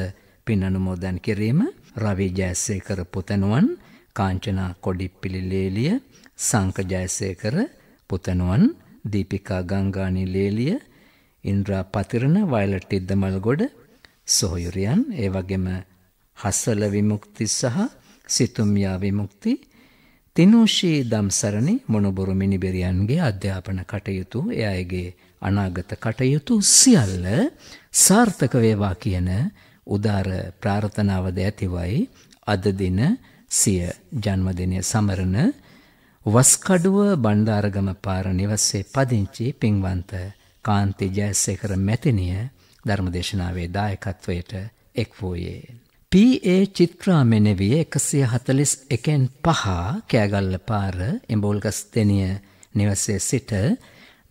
පින් අනුමෝදන් කිරීම රවි ජයසේකර පුතණුවන් කාංචනා කොඩිප්පිලි ලේලිය සංක ජයසේකර පුතණුවන් දීපිකා ගංගානි ලේලිය ඉන්ද්‍රා පතිරණ වයලට් ඉද්දමල්ගොඩ සොහොයුරියන් ඒ වගේම හසල විමුක්ති සහ සිතුම්යා විමුක්ති තිනුෂී දම්සරණි මොනබොරු මිනිබෙරියන්ගේ අධ්‍යාපන කටයුතු එ අයගේ අනාගත කටයුතු සියල්ල සාර්ථක වේවා කියන උදාර ප්‍රාර්ථනාවද ඇතිවයි අද දින සිය ජන්මදිනය සමරන වස්කඩුව බණ්ඩාරගම පාර නිවසේ පදිංචි පින්වන්ත කාන්ති ජයසේකර මැතිනිය ධර්මදේශනාවේ දායකත්වයට එක් වූයේ පඒ චිත්‍රා මෙනෙවිය එකසිය හතලිස් එකෙන් පහ කෑගල්ල පාර එඹෝල්ගස්තෙනිය නිවසේ සිට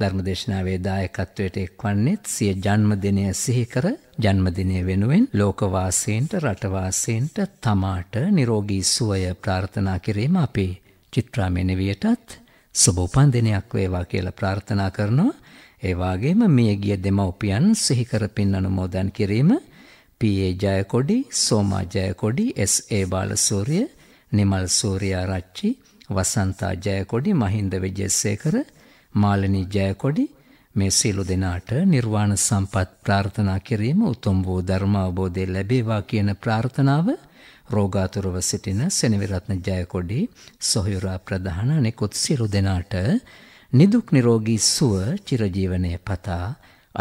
ධර්මදේශනාවේ දායකත්වයට එක් වන්නේෙත් සිය ජන්මදිනය සිහිකර ජන්මදිනය වෙනුවෙන් ලෝකවාසීන්ට රටවාසීන්ට තමාට නිරෝගී සුවය ප්‍රාර්ථනා කිරීම අපි චිත්‍රාමෙනවියටත් සුබෝපන් දෙනයක් වේවා කියලා ප්‍රාර්ථනා කරනවා ඒවාගේම මියගිය දෙමව්පියන් සිහිකර පින් අනුමෝදන් කිරීම පීඒ ජයකොඩි සෝමා ජයකොඩි එස්ඒ බාලසූරිය නිමල් සූරයාරච්චි වසන්තා ජයකොඩි මහින්ද විජෙස්සේකර මාලනී ජයකොඩි මේ සියලු දෙනාට නිර්වාණ සම්පත් ප්‍රාර්ථනා කිරීම උතුම් වූ ධර්මාවබෝධය ලැබේවා කියන ප්‍රාර්ථනාව රෝගාතුරව සිටින සෙනවිරත්න ජයකොඩි සොහයුරා ප්‍රධාන අනෙකුත් සියලු දෙනාට නිදුක් නිරෝගී සුව චිරජීවනයේ පතා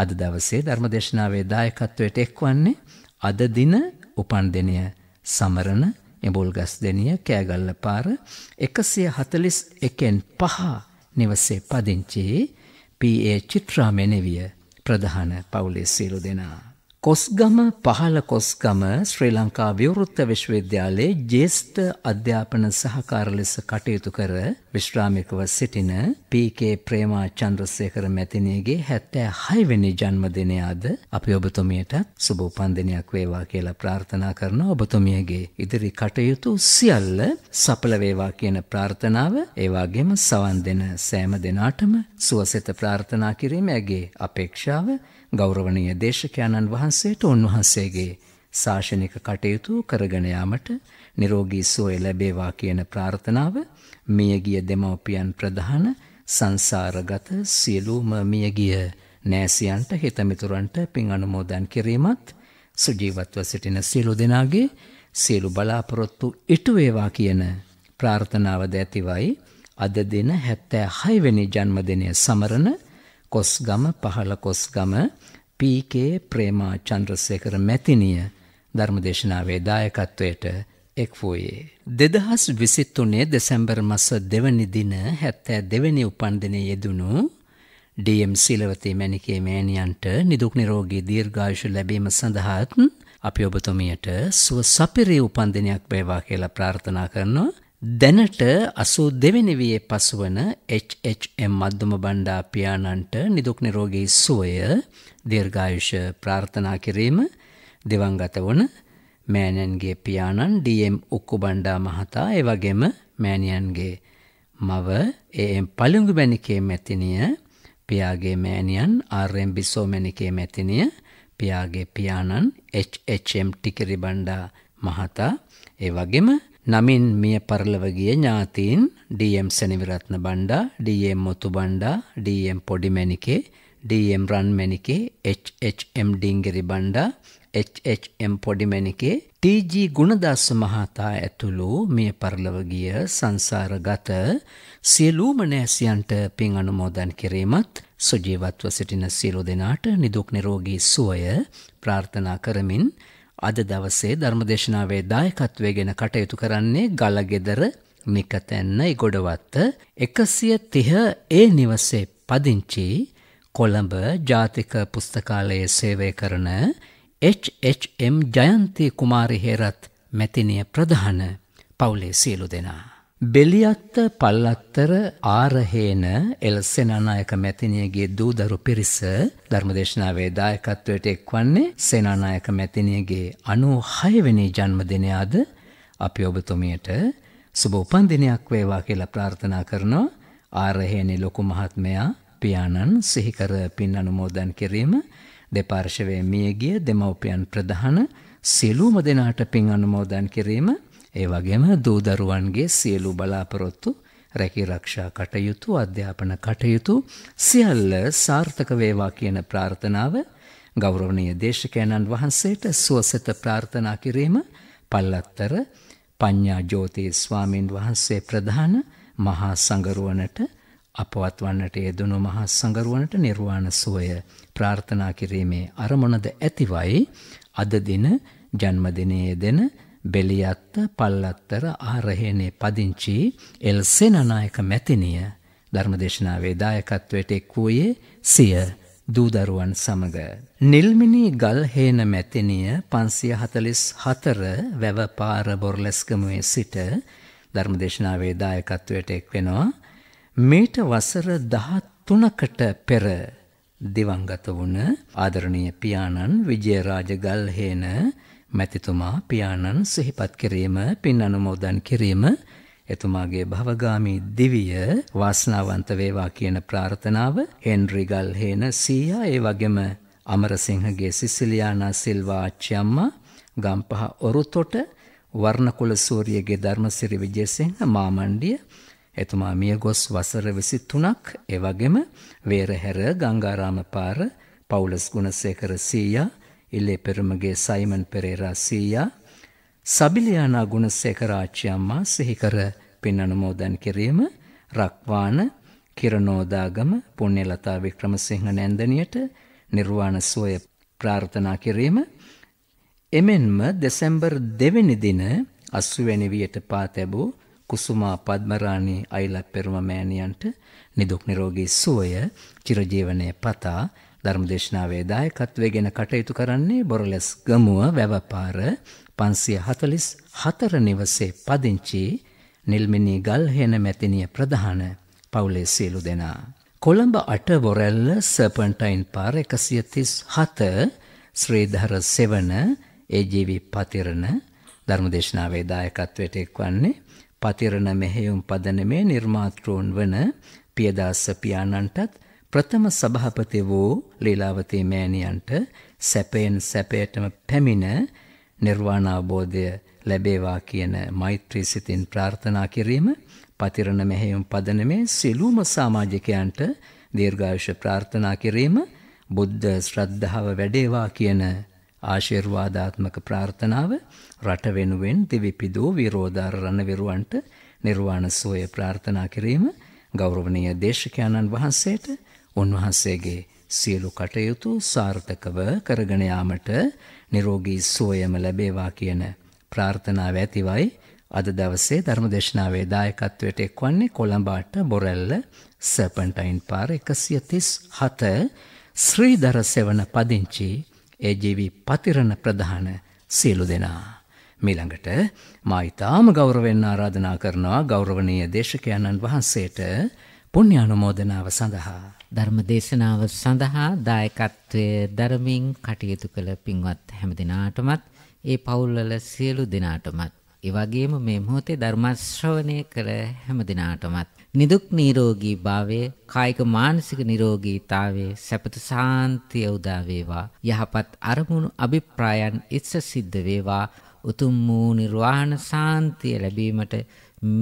අද දවසේ ධර්මදේශනාවේ දායකත්වයට එක්වන්නේ අද දින උපන් දිනය සමරන එඹුල්ගස් දෙනිය කෑගල්ල පාර 141න් 5 නිවසේ පදිංචි පී.ඒ. චිත්‍රා මෙනෙවිය ප්‍රධාන පවුලේ සියලු දෙනා කොස්ගම පහළ කොස්ගම ශ්‍රී ලංකා විවෘත්ත විශ්වවිද්‍යාලයේ ජේෂ්ඨ අධ්‍යාපන සහකාර ලෙස කටයුතු කර විශ්‍රාමිකව සිටින පීකේ ප්‍රේමා චන්ද්‍රසේකර මැතිණියගේ 76 වෙනි ජන්මදිනය අද අපි ඔබතුමියට සුබ උපන්දිනයක් වේවා කියලා ප්‍රාර්ථනා කරන ඔබතුමියගේ ඉදිරි කටයුතු සියල්ල සඵල වේවා කියන ප්‍රාර්ථනාව ඒ වගේම සවන් දෙන සෑම දිනාටම සුවසෙත ප්‍රාර්ථනා කිරීම ඇගේ අපේක්ෂාව ගෞරවනීය දේශකයන්න් වහන්සේට උන්වහන්සේගේ ශාසනික කටයුතු කරගෙන යාමට නිරෝගී සුවය ලැබේවා කියන ප්‍රාර්ථනාව මියගිය දෙමව්පියන් ප්‍රධාන සංසාරගත සියලුම මියගිය නෑසියන්ට හිතමිතුරන්ට පින් අනුමෝදන් කිරීමත් සුජීවත්ව සිටින සියලු දෙනාගේ සියලු බලාපොරොත්තු ඉටු වේවා කියන ප්‍රාර්ථනාවද ඇතිවයි අද දින 76 වෙනි ජන්මදිනය සමරන කොස්ගම පහළ කොස්ගම පීකේ ප්‍රේමා චන්ද්‍රසේකර මැතිනිය ධර්මදේශනාවේ දායකත්වයට එක් වූයේ. දෙදහස් විසිත්තුනේ දෙසැම්බර් මස දෙවනි දින හැත්තෑ දෙවැනි උපන්දිනය යෙදුණු ඩම් සිලවතේ මැනිකේ මෑණියන්ට නිදුක් නිරෝගී දීර්ඝායුෂ ලැබීම සඳහාත් අපි ඔබතුමියට සුව සපිරී උපන්දිනයක් වේවා කියලා ප්‍රාර්ථනා කරනවා. දැනට 82 වෙනි වියේ පසුවන HHM මධ්‍යම බණ්ඩා පියාණන්ට නිදුක් නිරෝගී සුවය දීර්ඝායුෂ ප්‍රාර්ථනා කිරීම දෙවන්ගත වන මෑණියන්ගේ පියාණන් DM උක්කු බණ්ඩා මහතා ඒ වගේම මෑණියන්ගේ මව AM පළුඟු මැණිකේ මැතිණිය පියාගේ මෑණියන් RM බිසෝ මැණිකේ මැතිණිය පියාගේ පියාණන් HHM ටිකිරි බණ්ඩා මහතා ඒ වගේම නමින් මිය පරලවගිය ඥාතීන් ඩම් සැනිවිරත්න Banda ඩම් මොතු Banda ඩම් පොඩිමැනිකේ ඩම් රන්මැනිකේ HHM ඩිංගෙරි Banda HHM පොඩිමැනිකේ TG ගුණදස්ස මහතා ඇතුළු මිය පරලවගිය සංසාරගත සියලූම නෑසියන්ට පින් අනුමෝදන් කිරීමත් සුජීවත්ව සිටින සියලු දෙනාට නිදුක් නිරෝගී සුවය ප්‍රාර්ථනා කරමින් අද දවසේ ධර්මදේශනාවේ දායකත්වය ගැන කටයුතු කරන්නේ ගලගෙදර නිකතැන්න ඉගොඩවත්ත එකසිය තිහ ඒ නිවසේ පදිංචි කොළඹ ජාතික පුස්තකාලයේ සේවය කරන HHM ජයන්ති කුමාරි හේරත් මැතිනිය ප්‍රධාන පවුලේ සියලු දෙනා. බෙලියත්ත පල්ලත්තර ආරහේන එල් සෙනනායක මැතිනියගේ දූදරු පිරිස ධර්මදේශනාවේ දායකත්වයට එක්වන්නේ සෙනනායක මැතිනියගේ අනු හයවෙනි ජන්මදිනයාද අපි ඔබතුමියට සුබ උපන්දිනයක් වේවා කියලා ප්‍රාර්ථනා කරනවා ආරහේනි ලොකු මහත්මයා පියාණන් සිහිකර පින් අනුමෝදන් කිරීම දෙපාර්ශවයේ මියගිය දෙමව්පියන් ප්‍රධාන සියලුම දෙනාට පින් අනුමෝදන් කිරීම ඒ වගේම දූදරුවන්ගේ සියලු බලාපොරොත්තු රැකිරක්ෂා කටයුතු අධ්‍යාපන කටයුතු සියල්ල සාර්ථක වේවා කියන ප්‍රාර්ථනාව ගෞරවනීය දේශකයන්න් වහන්සේට සුවසෙත ප්‍රාර්ථනා කිරීම පල්ලත්තර පඤ්ඤා ජෝති ස්වාමින් වහන්සේ ප්‍රධාන මහා සංගරුවනට අපවත් වන්නට යෙදුණු මහා සංගරුවනට නිර්වාණ සුවය ප්‍රාර්ථනා කිරීමේ අරමුණද ඇතිවයි අද දින ජන්මදිනයේ දෙන බෙලියත්ත පල්ලත්තර ආරහේනේ පදිංචි එල් සෙනනායක මැතිනිය ධර්මදේශනාවේ දායකත්වයට එක් වූයේ සිය දූදරුවන් සමඟ. නිල්මිනී ගල් හේන මැතිනිය පන්සිය හතලිස් හතර වැවපාර බොරලැස්කමුවේ සිට ධර්මදේශනාවේ දායකත්වයට එක්වෙනවා. මේට වසර දහත් තුනකට පෙර දිවංගත වුණ ආදරණීය පියාණන් විජයරාජ ගල්හේන මැතිතුමා පියාණන් සිහිපත් කිරීම පින් අනුමෝදන් කිරීම එතුමාගේ භවගාමි දිවිය වාසනාවන්ත වේවා කියන ප්‍රාර්ථනාව හෙන්රි ගල්හේන සීයා ඒ වගේම අමරසිංහගේ සිසිලියානා සිල්වා ආච්චිම්මා ගම්පහ ඔරුතොට වර්ණකුල සූරියගේ ධර්මසිරි විජේසිංහ මාමණ්ඩිය එතුමා මිය ගොස් වසර 23ක් ඒ වගේම වේරහැර ගංගාරාම පාර පවුලස් ගුණසේකර සීයා ඉල්ලේ පෙරමගේ සයිමන් පෙරේරා සීයා සබිලියානා ගුණසේකරාච්චි අම්මා සිහිකර පින් අනුමෝදන් කිරීම රක්වාන කිරණෝදාගම පුණ්‍යලතා වික්‍රමසිංහ නැන්දනියට නිර්වාණ සෝය ප්‍රාර්ථනා කිරීම එමෙන්ම දෙසැම්බර් දෙවැනි දින අස්සුවැනි වියට පා තැබූ කුසුමා පද්මරාණී අයිලත් පෙරම මෑණියන්ට නිදුක් නිරෝගී සුවය චිරජීවනයේ පතා ධර්මදේශනාවේ දායකත්වය ගැන කටයුතු කරන්නේ බොරලස් ගමුව වැවපාර 544 නිවසේ පදිංචි නිල්මිනී ගල්හෙන මැතිණිය ප්‍රධාන පවුලේ සියලු දෙනා. කොළඹ අට බොරැල්ල සර්පන්ටයින් පාර 137 ශ්‍රීධර සෙවන AGV පතිරණ ධර්මදේශනාවේ දායකත්වයට එක්වන්නේ පතිරණ මෙහෙයුම් පදනමේ නිර්මාතෘන් වන පියදාස පියාණන්ටත් ප්‍රථම සභාපති වූ ලීලාවතී මෑණියන්ට සැපයෙන් සැපයටම පැමිණ නිර්වාණ අවබෝධය ලැබේවා කියන මෛත්‍රී සිතින් ප්‍රාර්ථනා කිරීම පතිරණ මෙහෙයුම් පදනමේ සිළුම සමාජිකයන්ට දීර්ඝායුෂ ප්‍රාර්ථනා කිරීම බුද්ධ ශ්‍රද්ධාව වැඩේවා කියන ආශිර්වාදාත්මක ප්‍රාර්ථනාව රට වෙනුවෙන් දිවිපිදූ විරෝධාර රණවිරුවන්ට නිර්වාණ සෝය ප්‍රාර්ථනා කිරීම ගෞරවනීය දේශකයන්න් වහන්සේට උන්වහන්සේගේ සියලු කටයුතු සාර්ථකව කරගෙන යාමට නිරෝගී සුවයම ලැබේවා කියන ප්‍රාර්ථනාව ඇතිවයි අද දවසේ ධර්මදේශනාවේ දායකත්වයට එක්වන්නේ කොළඹාට බොරැල්ල සර්පන්ටයින් පාර 137 ශ්‍රීදර සෙවණ පදිංචි AJV පතිරණ ප්‍රධාන සියලු දෙනා මීළඟට මා ඊටාම ගෞරවයෙන් ආරාධනා කරනවා ගෞරවනීය දේශකයන්න් වහන්සේට පුණ්‍යානුමෝදනාව සඳහා ධර්ම දේශනාව සඳහා දායකත්වයේ දරමින් කටයුතු කළ පින්වත් හැම දිනාටමත් ඒ පවුල්වල සියලු දිනාටමත් ඒ වගේම මේ මොහොතේ ධර්ම ශ්‍රවණය කළ හැම දිනාටමත් නිදුක් නිරෝගී භාවය කායික මානසික නිරෝගීතාවයේ සැපත සාන්තිය උදා වේවා යහපත් අරමුණු අභිප්‍රායන් ඉස්ස සිද්ධ වේවා උතුම් වූ නිර්වාණ සාන්තිය ලැබීමට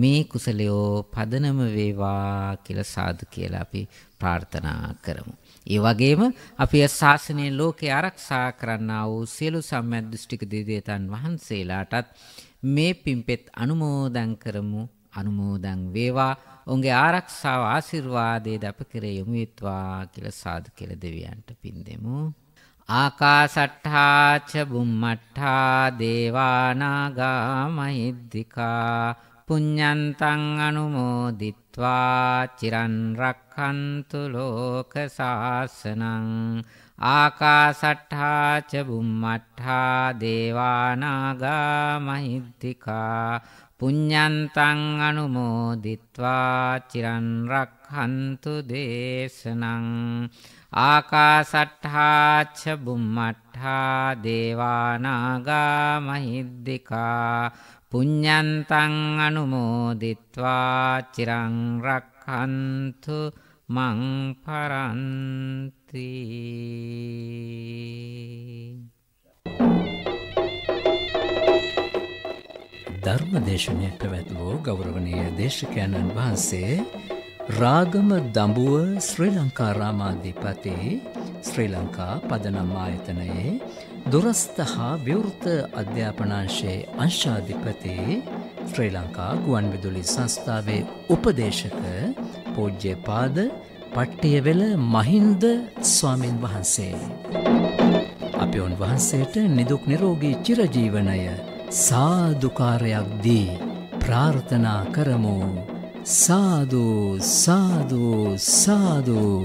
මේ කුසලයෝ පදනම වේවා කියලා සාදු කියලා අපි ප්‍රාර්ථනා කරමු. ඒ වගේම අපි ශාසනයේ ලෝකේ ආරක්ෂා කරන්නා වූ සියලු සම්මද්දෘෂ්ටික දේදේතන් වහන්සේලාටත් මේ පිම්පෙත් අනුමෝදන් කරමු. අනුමෝදන් වේවා. ඔවුන්ගේ ආරක්ෂාව ආශිර්වාදයේද අප කෙරේ යොමු වෙත්වා කියලා සාදු කියලා දෙවියන්ට පින් දෙමු. ආකාසට්ඨා ච බුම්මට්ඨා දේවානාගා මහිද්దికා පුඤ්ඤන්තං අනුමෝදිත त्वा चिरन् रक्षन्तु लोकशासनम् आकाशट्ठा च बुम्मट्ठा देवानागा महिद्दिका පුඤ්ඤන්තං අනුමෝදිත්වා චිරන් රක්ඛන්තු දේශනං ආකාසට්ඨා ච බුම්මට්ඨා දේවානාගා මහිද්దికා පුඤ්ඤන්තං අනුමෝදිත්වා චිරං රක්ඛන්තු මං පරන්ති ධර්මදේශනය පැවැත් වූ ගෞරවනීය දේශකයන්න් වහන්සේ රාගම දඹුව ශ්‍රී ලංකා රාමාධිපති ශ්‍රී ලංකා පදනම් ආයතනයේ දුරස්ථ හා විවෘත අධ්‍යාපනාංශයේ අංශාධිපති ශ්‍රී ලංකා ගුවන්විදුලි සංස්ථාවේ උපදේශක පෝජ්‍යපාද පට්ටියවෙල මහින්ද ස්වාමින් වහන්සේ. අපි ඔන් වහන්සේට නිදුක් නිරෝගී චිරජීවනය සාධකාරයක් දී ප්‍රාර්ථනා කරමු සාධූ සාධූ සාධූ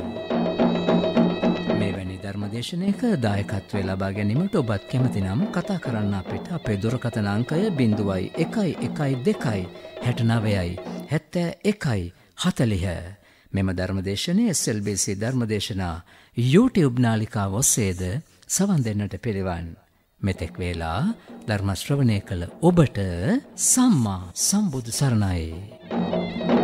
දේශනයක දායකත්වය ලබා ගැනීමට ඔබත් කැමතිනම් කතා කරන්න අපිට අපේ දුරකතනාංකය බිඳුවයි එකයි එකයි දෙකයි හැටනවයයි හැත්තෑ එකයි හතලිහ. මෙම ධර්මදේශනය SLBC ධර්මදේශනා YouTube නාලිකා ඔස්සේද සවන් දෙන්නට පිළිවන්. මෙතෙක් වේලා ධර්මශ්‍රවණය කළ ඔබට සම්මා සම්බුදු සරණයි. Thank you.